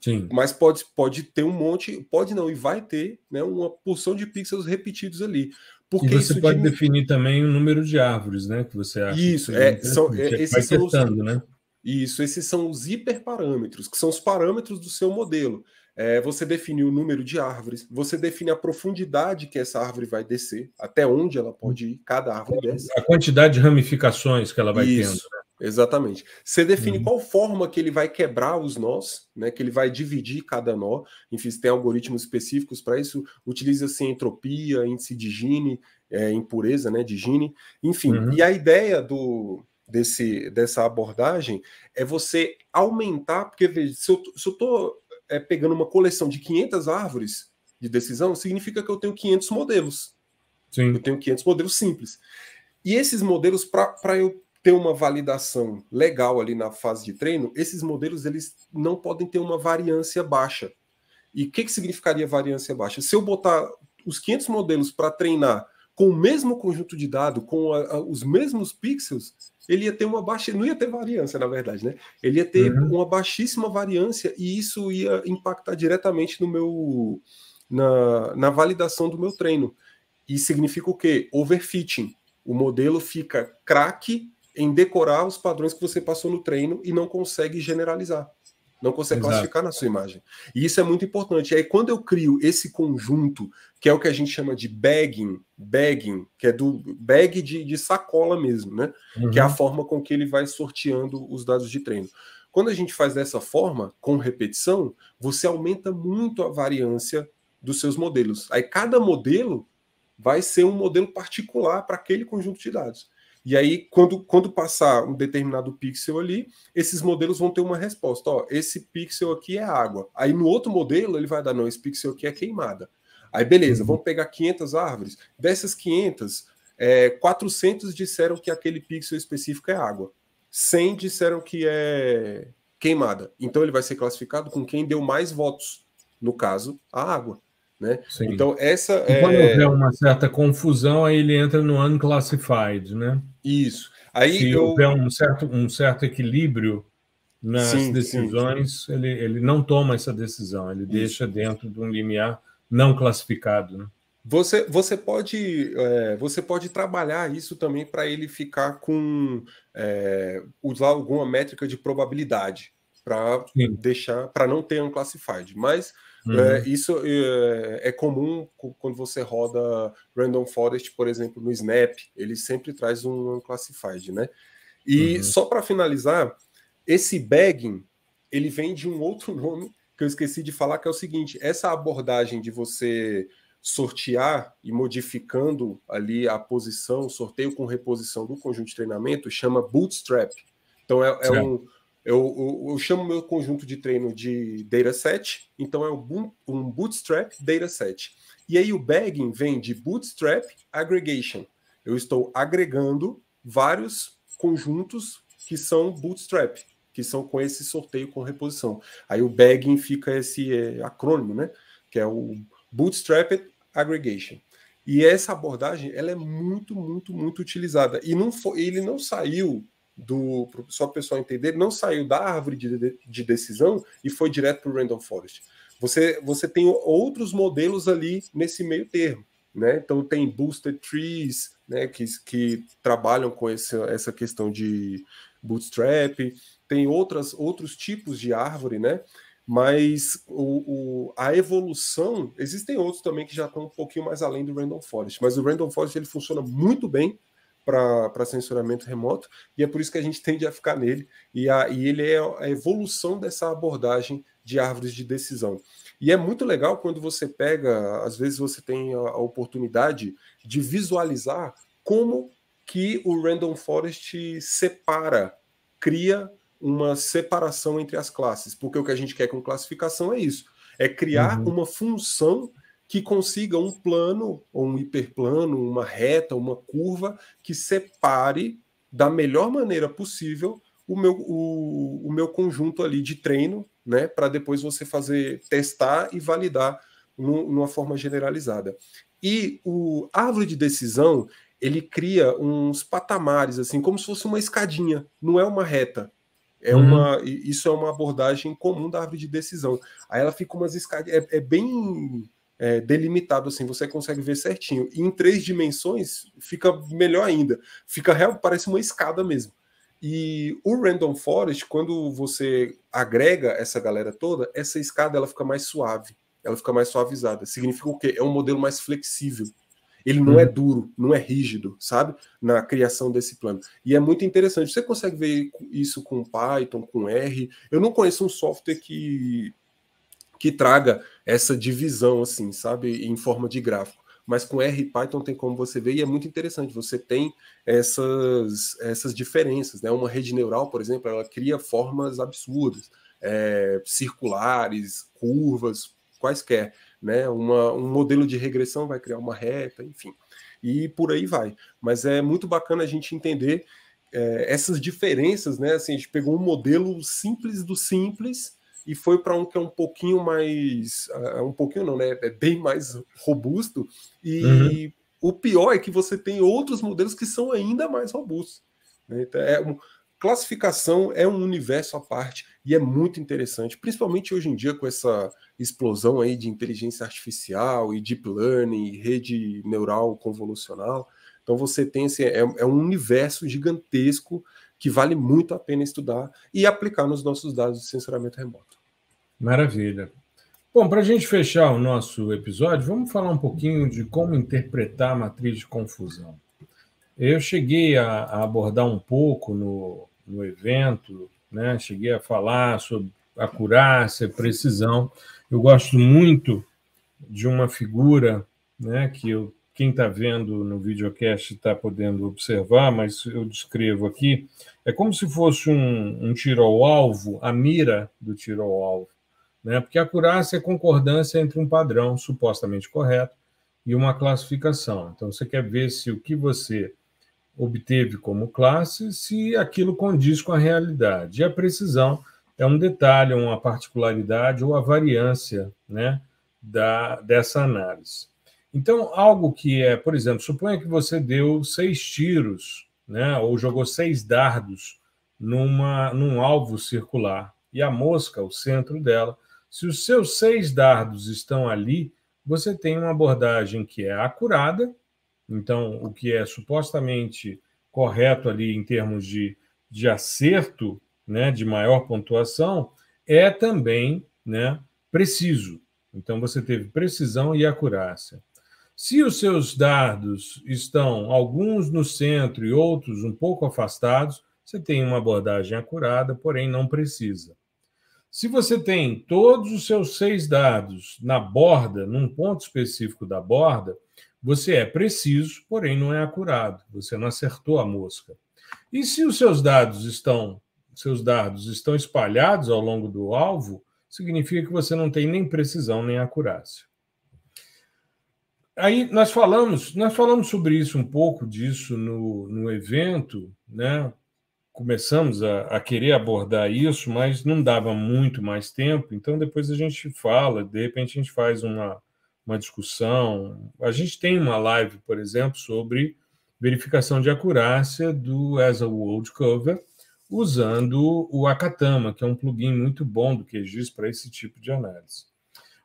Sim. Mas pode, pode ter um monte, pode não, e vai ter né, uma porção de pixels repetidos ali. Porque e você pode diminui... definir também o número de árvores, né? Que você acha. Isso, que é, são, é, esses são os, né? Isso, esses são os hiperparâmetros, que são os parâmetros do seu modelo. É, você define o número de árvores, você define a profundidade que essa árvore vai descer, até onde ela pode ir, cada árvore desce. A quantidade de ramificações que ela vai Isso, tendo. Né? Exatamente. Você define uhum. qual forma que ele vai quebrar os nós, né? Que ele vai dividir cada nó. Enfim, tem algoritmos específicos para isso. Utiliza-se entropia, índice de Gini, é, impureza, né? De Gini. Enfim, uhum. e a ideia do, desse, dessa abordagem é você aumentar, porque veja, se eu estou é, pegando uma coleção de 500 árvores de decisão, significa que eu tenho 500 modelos. Sim. Eu tenho 500 modelos simples. E esses modelos, para eu ter uma validação legal ali na fase de treino, esses modelos eles não podem ter uma variância baixa. E o que, que significaria variância baixa? Se eu botar os 500 modelos para treinar com o mesmo conjunto de dados, com a, a, os mesmos pixels, ele ia ter uma baixa, não ia ter variância, na verdade, né? Ele ia ter uhum. uma baixíssima variância e isso ia impactar diretamente no meu na, na validação do meu treino. E significa o quê? Overfitting. O modelo fica craque em decorar os padrões que você passou no treino e não consegue generalizar não consegue Exato. classificar na sua imagem. E isso é muito importante. E aí, quando eu crio esse conjunto, que é o que a gente chama de bagging, bagging, que é do bag de, de sacola mesmo, né? Uhum. Que é a uhum. forma com que ele vai sorteando os dados de treino. Quando a gente faz dessa forma, com repetição, você aumenta muito a variância dos seus modelos. Aí cada modelo vai ser um modelo particular para aquele conjunto de dados. E aí, quando, quando passar um determinado pixel ali, esses modelos vão ter uma resposta. Ó, esse pixel aqui é água. Aí no outro modelo ele vai dar, não, esse pixel aqui é queimada. Aí beleza, uhum. vamos pegar 500 árvores. Dessas 500, é, 400 disseram que aquele pixel específico é água. 100 disseram que é queimada. Então ele vai ser classificado com quem deu mais votos. No caso, a água. Né? Então, essa. E quando é... houver uma certa confusão, aí ele entra no unclassified, né? Isso. Aí Se eu... houver um certo, um certo equilíbrio nas sim, decisões, sim, sim. Ele, ele não toma essa decisão, ele Isso. deixa dentro de um limiar não classificado. Né? Você, você, pode, é, você pode trabalhar isso também para ele ficar com é, usar alguma métrica de probabilidade para deixar para não ter unclassified. Mas é, uhum. É, isso é, é, comum quando você roda Random Forest, por exemplo, no Snap, ele sempre traz um Unclassified, né? E uhum. só para finalizar, esse bagging, ele vem de um outro nome que eu esqueci de falar, que é o seguinte, essa abordagem de você sortear e modificando ali a posição, sorteio com reposição do conjunto de treinamento, chama bootstrap. Então é, é um eu, eu, eu, chamo meu conjunto de treino de dataset, então é um, um bootstrap dataset. E aí o bagging vem de bootstrap aggregation. Eu estou agregando vários conjuntos que são bootstrap, que são com esse sorteio com reposição. Aí o bagging fica esse é, acrônimo, né? Que é o bootstrap aggregation. E essa abordagem ela é muito, muito, muito utilizada. E não foi, ele não saiu do. Só para o pessoal entender, não saiu da árvore de, de decisão e foi direto para o Random Forest. Você, você tem outros modelos ali nesse meio termo. Né? Então tem Boosted Trees, né? que, que trabalham com esse, essa questão de bootstrap, tem outras, outros tipos de árvore, né? mas o, o, a evolução, existem outros também que já estão um pouquinho mais além do Random Forest, mas o Random Forest ele funciona muito bem para censuramento remoto, e é por isso que a gente tende a ficar nele, e, a, e ele é a evolução dessa abordagem de árvores de decisão. E é muito legal quando você pega, às vezes você tem a, a oportunidade de visualizar como que o Random Forest separa, cria uma separação entre as classes, porque o que a gente quer com classificação é isso, é criar uhum. uma função que consiga um plano, ou um hiperplano, uma reta, uma curva que separe da melhor maneira possível o meu, o, o meu conjunto ali de treino, né, para depois você fazer testar e validar no, numa forma generalizada. E o árvore de decisão ele cria uns patamares assim, como se fosse uma escadinha, não é uma reta, é uhum. uma, isso é uma abordagem comum da árvore de decisão. Aí ela fica umas escadinhas. É, é, bem é, delimitado assim, você consegue ver certinho. E em três dimensões fica melhor ainda. Fica real, parece uma escada mesmo. E o Random Forest, quando você agrega essa galera toda, essa escada ela fica mais suave, ela fica mais suavizada. Significa o quê? É um modelo mais flexível. Ele não é uhum. duro, não é rígido, sabe? Na criação desse plano. E é muito interessante. Você consegue ver isso com Python, com R. Eu não conheço um software que que traga essa divisão, assim, sabe, em forma de gráfico. Mas com R e Python tem como você ver, e é muito interessante, você tem essas, essas diferenças, né? Uma rede neural, por exemplo, ela cria formas absurdas, é, circulares, curvas, quaisquer, né? Uma, um modelo de regressão vai criar uma reta, enfim, e por aí vai. Mas é muito bacana a gente entender é, essas diferenças, né? Assim, a gente pegou um modelo simples do simples e foi para um que é um pouquinho mais. Ah, um pouquinho não, né? É bem mais robusto. E uhum. o pior é que você tem outros modelos que são ainda mais robustos. Né? Então, é um, classificação é um universo à parte e é muito interessante, principalmente hoje em dia com essa explosão aí de inteligência artificial e deep learning, rede neural convolucional. Então você tem esse é, é um universo gigantesco que vale muito a pena estudar e aplicar nos nossos dados de censuramento remoto. Maravilha. Bom, para a gente fechar o nosso episódio, vamos falar um pouquinho de como interpretar a matriz de confusão. Eu cheguei a, a abordar um pouco no, no evento, né? cheguei a falar sobre acurácia, precisão. Eu gosto muito de uma figura né, que eu quem está vendo no videocast está podendo observar, mas eu descrevo aqui, é como se fosse um, um tiro ao alvo, a mira do tiro ao alvo, né? porque acurácia é concordância entre um padrão supostamente correto e uma classificação. Então, você quer ver se o que você obteve como classe, se aquilo condiz com a realidade. E a precisão é um detalhe, uma particularidade ou a variância né, da, dessa análise. Então, algo que é, por exemplo, suponha que você deu seis tiros, né, ou jogou seis dardos numa, num alvo circular, e a mosca, o centro dela, se os seus seis dardos estão ali, você tem uma abordagem que é acurada, então, o que é supostamente correto ali em termos de, de acerto, né, de maior pontuação, é também né, preciso. Então, você teve precisão e acurácia. Se os seus dardos estão alguns no centro e outros um pouco afastados, você tem uma abordagem acurada, porém não precisa. Se você tem todos os seus seis dados na borda, num ponto específico da borda, você é preciso, porém não é acurado. Você não acertou a mosca. E se os seus dados estão, seus dados estão espalhados ao longo do alvo, significa que você não tem nem precisão nem acurácia aí nós falamos, nós falamos sobre isso um pouco disso no, no evento, né? Começamos a, a querer abordar isso, mas não dava muito mais tempo. Então depois a gente fala, de repente a gente faz uma, uma discussão. A gente tem uma live, por exemplo, sobre verificação de acurácia do ESA World Cover, usando o Akatama, que é um plugin muito bom do QGIS para esse tipo de análise.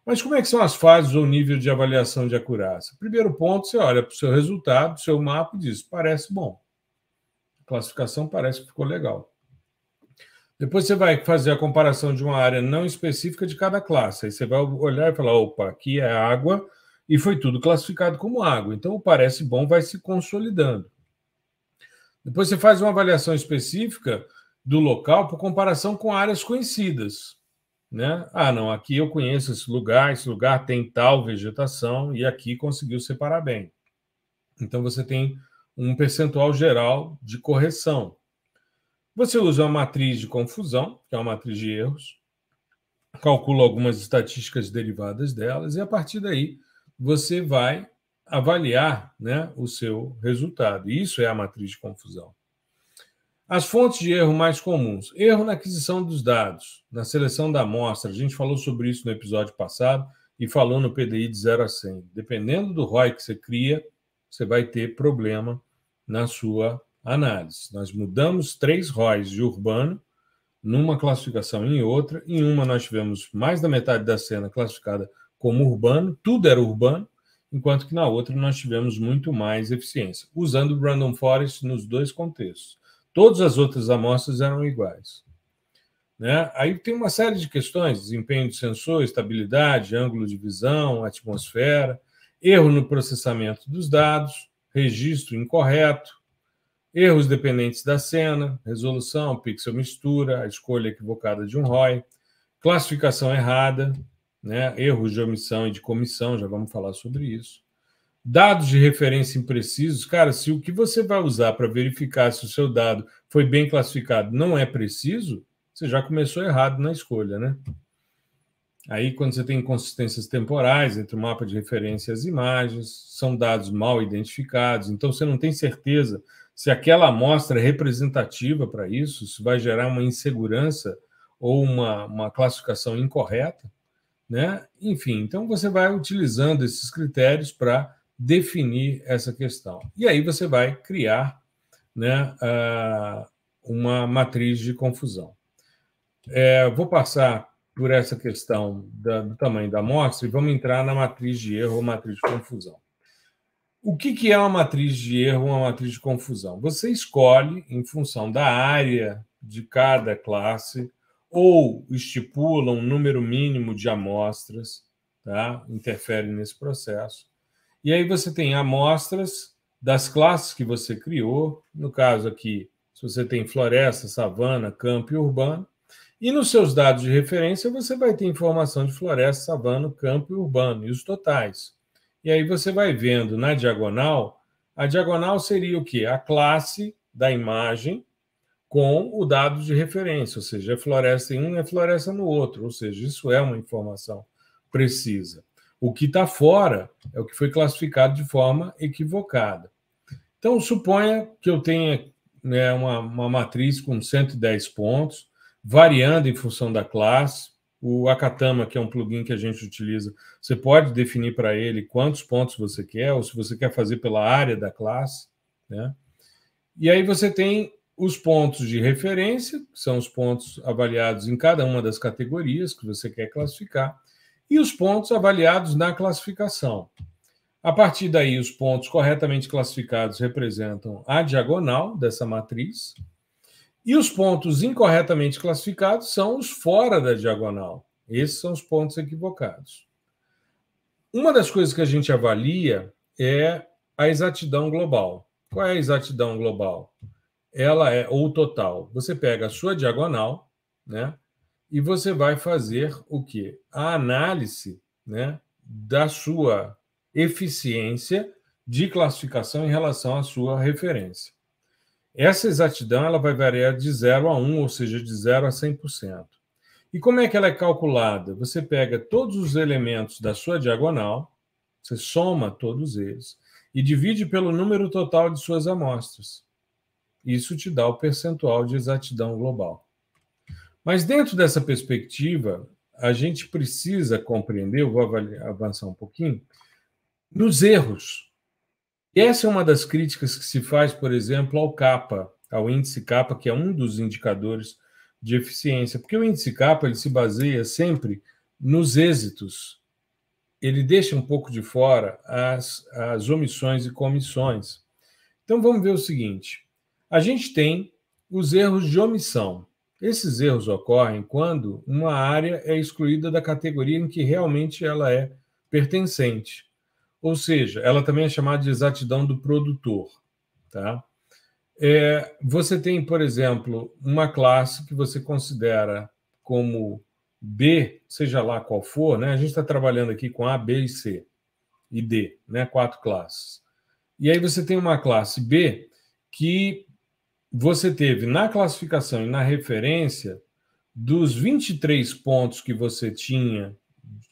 Mas como é que são as fases ou nível de avaliação de acurácia? Primeiro ponto, você olha para o seu resultado, o seu mapa e diz, parece bom. A classificação parece que ficou legal. Depois você vai fazer a comparação de uma área não específica de cada classe. Aí você vai olhar e falar, opa, aqui é água e foi tudo classificado como água. Então o parece bom vai se consolidando. Depois você faz uma avaliação específica do local por comparação com áreas conhecidas né? Ah, não, aqui eu conheço esse lugar, esse lugar tem tal vegetação e aqui conseguiu separar bem. Então você tem um percentual geral de correção. Você usa uma matriz de confusão, que é uma matriz de erros, calcula algumas estatísticas derivadas delas e a partir daí você vai avaliar né, o seu resultado. Isso é a matriz de confusão. As fontes de erro mais comuns: erro na aquisição dos dados, na seleção da amostra. A gente falou sobre isso no episódio passado e falou no PDI de 0 a 100. Dependendo do ROI que você cria, você vai ter problema na sua análise. Nós mudamos três ROIs de urbano numa classificação em outra. Em uma, nós tivemos mais da metade da cena classificada como urbano, tudo era urbano, enquanto que na outra nós tivemos muito mais eficiência, usando o Brandon Forest nos dois contextos. Todas as outras amostras eram iguais. Né? Aí tem uma série de questões: desempenho do sensor, estabilidade, ângulo de visão, atmosfera, erro no processamento dos dados, registro incorreto, erros dependentes da cena, resolução, pixel mistura, a escolha equivocada de um ROI, classificação errada, né? erros de omissão e de comissão, já vamos falar sobre isso. Dados de referência imprecisos, cara, se o que você vai usar para verificar se o seu dado foi bem classificado não é preciso, você já começou errado na escolha, né? Aí, quando você tem inconsistências temporais entre o mapa de referência e as imagens, são dados mal identificados, então você não tem certeza se aquela amostra é representativa para isso, se vai gerar uma insegurança ou uma, uma classificação incorreta, né? Enfim, então você vai utilizando esses critérios para definir essa questão. E aí você vai criar né, uma matriz de confusão. É, vou passar por essa questão da, do tamanho da amostra e vamos entrar na matriz de erro ou matriz de confusão. O que, que é uma matriz de erro ou uma matriz de confusão? Você escolhe, em função da área de cada classe, ou estipula um número mínimo de amostras, tá? interfere nesse processo, e aí você tem amostras das classes que você criou, no caso aqui, se você tem floresta, savana, campo e urbano, e nos seus dados de referência você vai ter informação de floresta, savana, campo e urbano, e os totais. E aí você vai vendo na diagonal, a diagonal seria o quê? A classe da imagem com o dado de referência, ou seja, é floresta em um e é floresta no outro, ou seja, isso é uma informação precisa. O que está fora é o que foi classificado de forma equivocada. Então, suponha que eu tenha né, uma, uma matriz com 110 pontos, variando em função da classe. O Akatama, que é um plugin que a gente utiliza, você pode definir para ele quantos pontos você quer, ou se você quer fazer pela área da classe. Né? E aí você tem os pontos de referência, que são os pontos avaliados em cada uma das categorias que você quer classificar, e os pontos avaliados na classificação. A partir daí, os pontos corretamente classificados representam a diagonal dessa matriz, e os pontos incorretamente classificados são os fora da diagonal. Esses são os pontos equivocados. Uma das coisas que a gente avalia é a exatidão global. Qual é a exatidão global? Ela é ou total. Você pega a sua diagonal, né? e você vai fazer o que A análise né, da sua eficiência de classificação em relação à sua referência. Essa exatidão ela vai variar de 0 a 1, um, ou seja, de 0 a 100%. E como é que ela é calculada? Você pega todos os elementos da sua diagonal, você soma todos eles e divide pelo número total de suas amostras. Isso te dá o percentual de exatidão global. Mas dentro dessa perspectiva, a gente precisa compreender, eu vou avançar um pouquinho, nos erros. E essa é uma das críticas que se faz, por exemplo, ao CAPA, ao índice CAPA, que é um dos indicadores de eficiência, porque o índice CAPA ele se baseia sempre nos êxitos. Ele deixa um pouco de fora as, as omissões e comissões. Então vamos ver o seguinte: a gente tem os erros de omissão. Esses erros ocorrem quando uma área é excluída da categoria em que realmente ela é pertencente. Ou seja, ela também é chamada de exatidão do produtor. Tá? É, você tem, por exemplo, uma classe que você considera como B, seja lá qual for, né? a gente está trabalhando aqui com A, B e C e D, né? quatro classes. E aí você tem uma classe B que você teve na classificação e na referência dos 23 pontos que você tinha,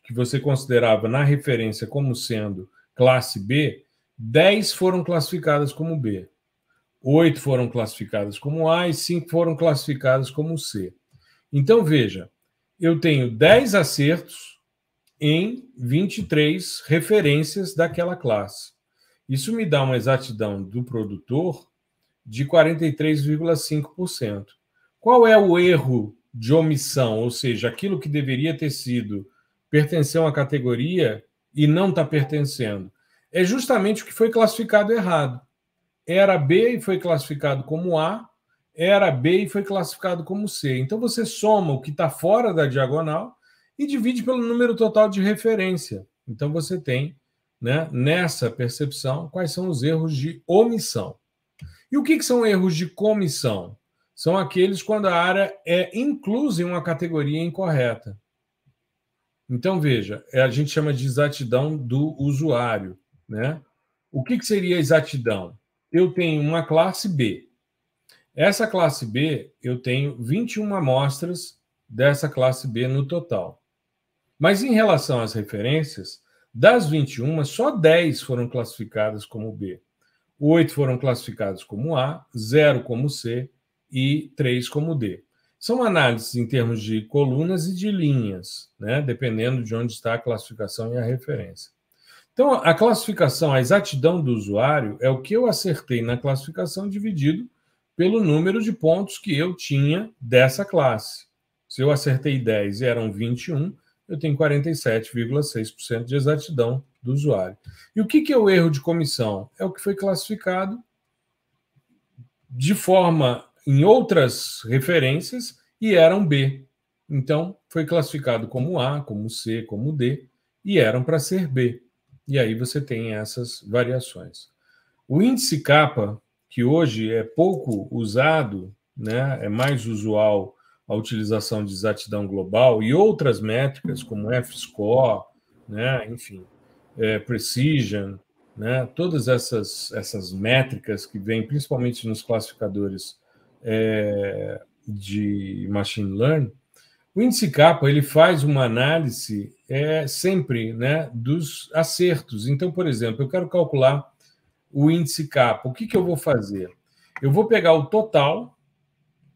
que você considerava na referência como sendo classe B, 10 foram classificadas como B, 8 foram classificadas como A e 5 foram classificadas como C. Então veja, eu tenho 10 acertos em 23 referências daquela classe. Isso me dá uma exatidão do produtor de 43,5%. Qual é o erro de omissão, ou seja, aquilo que deveria ter sido pertencer a uma categoria e não está pertencendo? É justamente o que foi classificado errado. Era B e foi classificado como A, era B e foi classificado como C. Então você soma o que está fora da diagonal e divide pelo número total de referência. Então você tem, né, nessa percepção, quais são os erros de omissão. E o que, que são erros de comissão? São aqueles quando a área é inclusa em uma categoria incorreta. Então, veja, é, a gente chama de exatidão do usuário. Né? O que, que seria exatidão? Eu tenho uma classe B. Essa classe B, eu tenho 21 amostras dessa classe B no total. Mas em relação às referências, das 21, só 10 foram classificadas como B. Oito foram classificados como A, zero como C e três como D. São análises em termos de colunas e de linhas, né? dependendo de onde está a classificação e a referência. Então, a classificação, a exatidão do usuário é o que eu acertei na classificação dividido pelo número de pontos que eu tinha dessa classe. Se eu acertei 10 e eram 21, eu tenho 47,6% de exatidão do usuário. E o que, que é o erro de comissão? É o que foi classificado de forma em outras referências e eram B. Então, foi classificado como A, como C, como D, e eram para ser B. E aí você tem essas variações. O índice capa, que hoje é pouco usado, né, é mais usual a utilização de exatidão global e outras métricas como F-score, né, enfim, é, precision, né? todas essas, essas métricas que vêm principalmente nos classificadores é, de machine learning, o índice capa ele faz uma análise é, sempre né, dos acertos. Então, por exemplo, eu quero calcular o índice capa. O que, que eu vou fazer? Eu vou pegar o total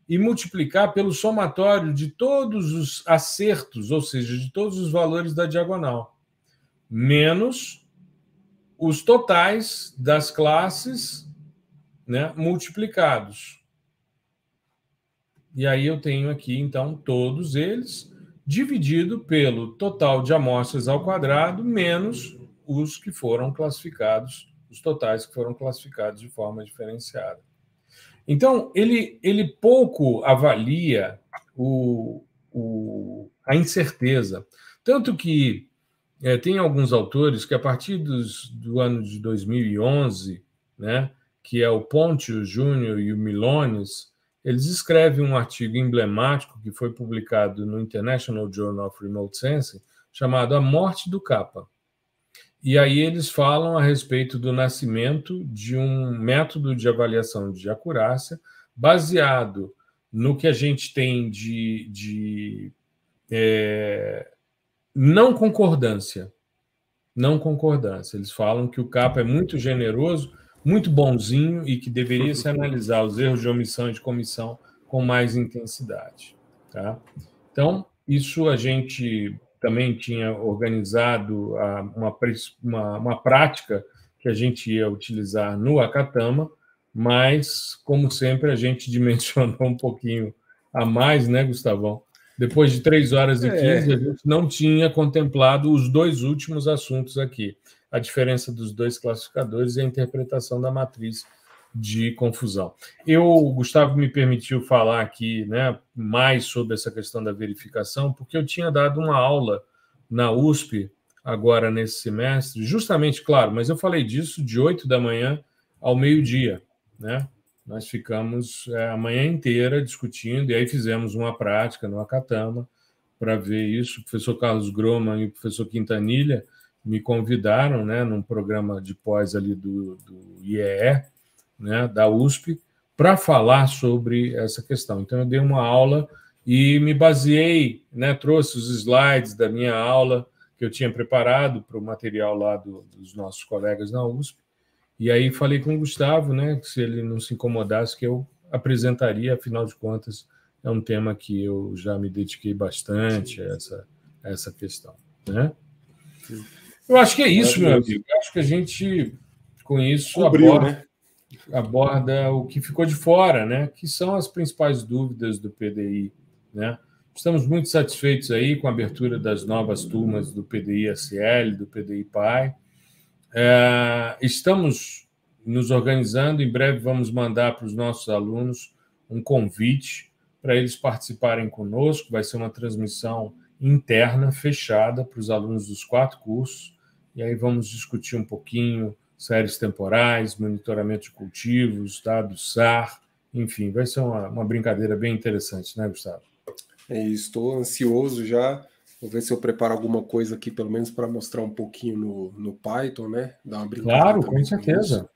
e multiplicar pelo somatório de todos os acertos, ou seja, de todos os valores da diagonal menos os totais das classes né, multiplicados. E aí eu tenho aqui, então, todos eles dividido pelo total de amostras ao quadrado menos os que foram classificados, os totais que foram classificados de forma diferenciada. Então, ele, ele pouco avalia o, o, a incerteza. Tanto que é, tem alguns autores que, a partir dos, do ano de 2011, né, que é o Pontio Júnior e o Milones, eles escrevem um artigo emblemático que foi publicado no International Journal of Remote Sensing, chamado A Morte do Capa. E aí eles falam a respeito do nascimento de um método de avaliação de acurácia baseado no que a gente tem de, de é, não concordância. Não concordância. Eles falam que o Capa é muito generoso, muito bonzinho e que deveria se analisar os erros de omissão e de comissão com mais intensidade. Tá? Então, isso a gente também tinha organizado ah, uma, uma, uma prática que a gente ia utilizar no Acatama, mas, como sempre, a gente dimensionou um pouquinho a mais, né, Gustavão? Depois de 3 horas e 15, é. a gente não tinha contemplado os dois últimos assuntos aqui: a diferença dos dois classificadores e a interpretação da matriz de confusão. Eu, Gustavo, me permitiu falar aqui né, mais sobre essa questão da verificação, porque eu tinha dado uma aula na USP agora nesse semestre, justamente, claro, mas eu falei disso de 8 da manhã ao meio-dia, né? nós ficamos é, a manhã inteira discutindo, e aí fizemos uma prática no Acatama para ver isso. O professor Carlos Groman e o professor Quintanilha me convidaram né, num programa de pós ali do, do IEE, né, da USP, para falar sobre essa questão. Então, eu dei uma aula e me baseei, né, trouxe os slides da minha aula que eu tinha preparado para o material lá do, dos nossos colegas na USP, e aí falei com o Gustavo, né, se ele não se incomodasse, que eu apresentaria, afinal de contas, é um tema que eu já me dediquei bastante a essa, a essa questão. Né? Eu acho que é isso, meu amigo. Eu acho que a gente, com isso, Cobriu, aborda, né? aborda o que ficou de fora, né? que são as principais dúvidas do PDI. Né? Estamos muito satisfeitos aí com a abertura das novas turmas do PDI SL, do PDI PAI é, estamos nos organizando, em breve vamos mandar para os nossos alunos um convite para eles participarem conosco, vai ser uma transmissão interna, fechada, para os alunos dos quatro cursos, e aí vamos discutir um pouquinho séries temporais, monitoramento de cultivos, dados tá? do SAR, enfim, vai ser uma, uma brincadeira bem interessante, né, Gustavo? É, estou ansioso já Vou ver se eu preparo alguma coisa aqui, pelo menos para mostrar um pouquinho no, no Python, né? Dar uma brincadeira. Claro, com certeza.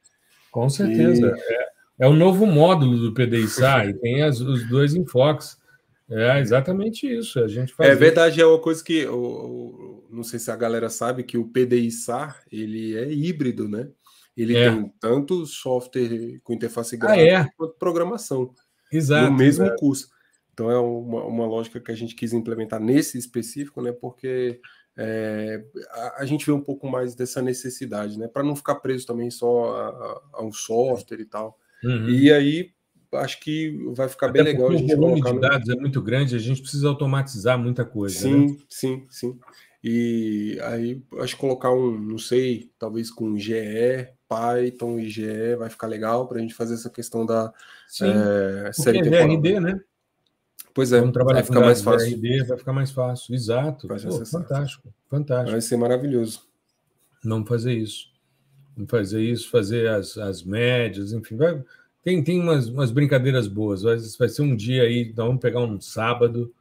Com certeza. E... É, é o novo módulo do PDISA e tem as, os dois enfoques. É exatamente isso. A gente é faz É verdade, isso. é uma coisa que eu, eu, não sei se a galera sabe que o PDISA ele é híbrido, né? Ele é. tem tanto software com interface gráfica ah, é. quanto programação. Exato. No mesmo é. curso. Então é uma, uma lógica que a gente quis implementar nesse específico, né? Porque é, a, a, gente vê um pouco mais dessa necessidade, né? Para não ficar preso também só a, a um software e tal. Uhum. E aí acho que vai ficar Até bem legal a gente O volume de dados é muito grande, a gente precisa automatizar muita coisa. Né? Sim, né? sim, sim. E aí acho que colocar um, não sei, talvez com GE, Python e GE vai ficar legal para a gente fazer essa questão da sim, é, série é RD, né? Pois é, Vamos trabalhar vai ficar mais fácil. RD, vai ficar mais fácil, exato. Pô, fantástico, fantástico. Vai ser maravilhoso. Não fazer isso. Não fazer isso, fazer as, as médias, enfim. Vai, tem tem umas, umas brincadeiras boas. Vai, vai ser um dia aí, então vamos pegar um sábado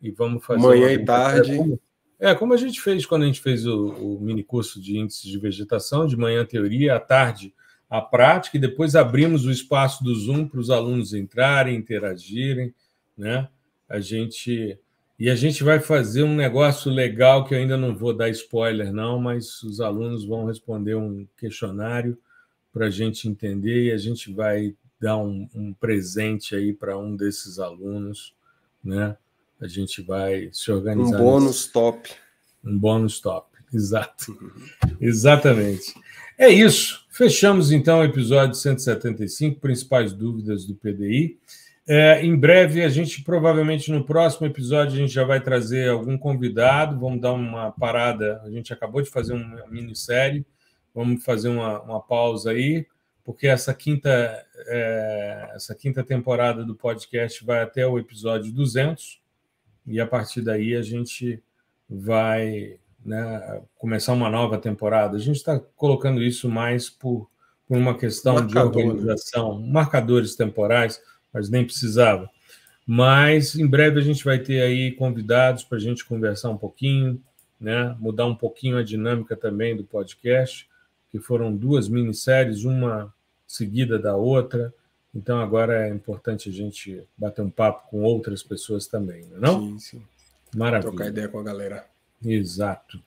e vamos fazer. Manhã e tarde. é, como a gente fez quando a gente fez o, o mini curso de índices de vegetação, de manhã teoria, à tarde a prática, e depois abrimos o espaço do Zoom para os alunos entrarem, interagirem, né? A gente e a gente vai fazer um negócio legal que eu ainda não vou dar spoiler não, mas os alunos vão responder um questionário para a gente entender e a gente vai dar um, um presente aí para um desses alunos, né? A gente vai se organizar. Um bônus nesse... top. Um bônus top, exato. Exatamente. É isso. Fechamos então o episódio 175, principais dúvidas do PDI. É, em breve, a gente provavelmente no próximo episódio a gente já vai trazer algum convidado. Vamos dar uma parada. A gente acabou de fazer uma minissérie. Vamos fazer uma, uma pausa aí, porque essa quinta, é, essa quinta temporada do podcast vai até o episódio 200. E a partir daí a gente vai né, começar uma nova temporada. A gente está colocando isso mais por, por uma questão de organização, né? marcadores temporais mas nem precisava. Mas em breve a gente vai ter aí convidados para a gente conversar um pouquinho, né? mudar um pouquinho a dinâmica também do podcast, que foram duas minisséries, uma seguida da outra. Então agora é importante a gente bater um papo com outras pessoas também, não é? Sim, sim. Maravilha. Trocar ideia com a galera. Exato.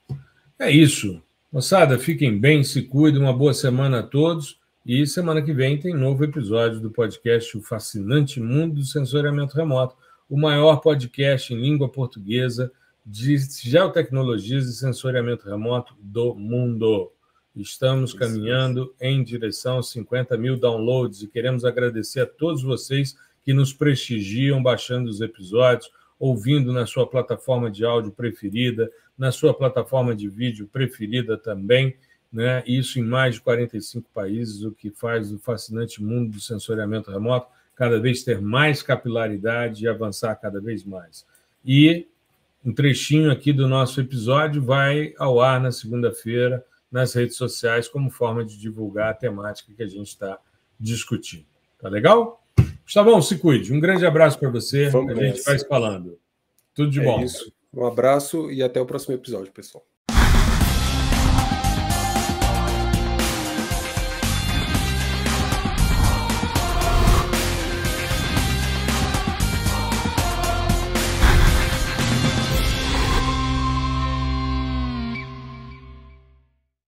É isso. Moçada, fiquem bem, se cuidem, uma boa semana a todos. E semana que vem tem novo episódio do podcast O Fascinante Mundo do Sensoriamento Remoto, o maior podcast em língua portuguesa de geotecnologias e sensoriamento remoto do mundo. Estamos caminhando em direção aos 50 mil downloads e queremos agradecer a todos vocês que nos prestigiam baixando os episódios, ouvindo na sua plataforma de áudio preferida, na sua plataforma de vídeo preferida também né? isso em mais de 45 países, o que faz o fascinante mundo do sensoriamento remoto cada vez ter mais capilaridade e avançar cada vez mais. E um trechinho aqui do nosso episódio vai ao ar na segunda-feira nas redes sociais como forma de divulgar a temática que a gente está discutindo. Tá legal? bom, se cuide. Um grande abraço para você. Vamos a gente vai falando. Tudo de é bom. Isso. Um abraço e até o próximo episódio, pessoal.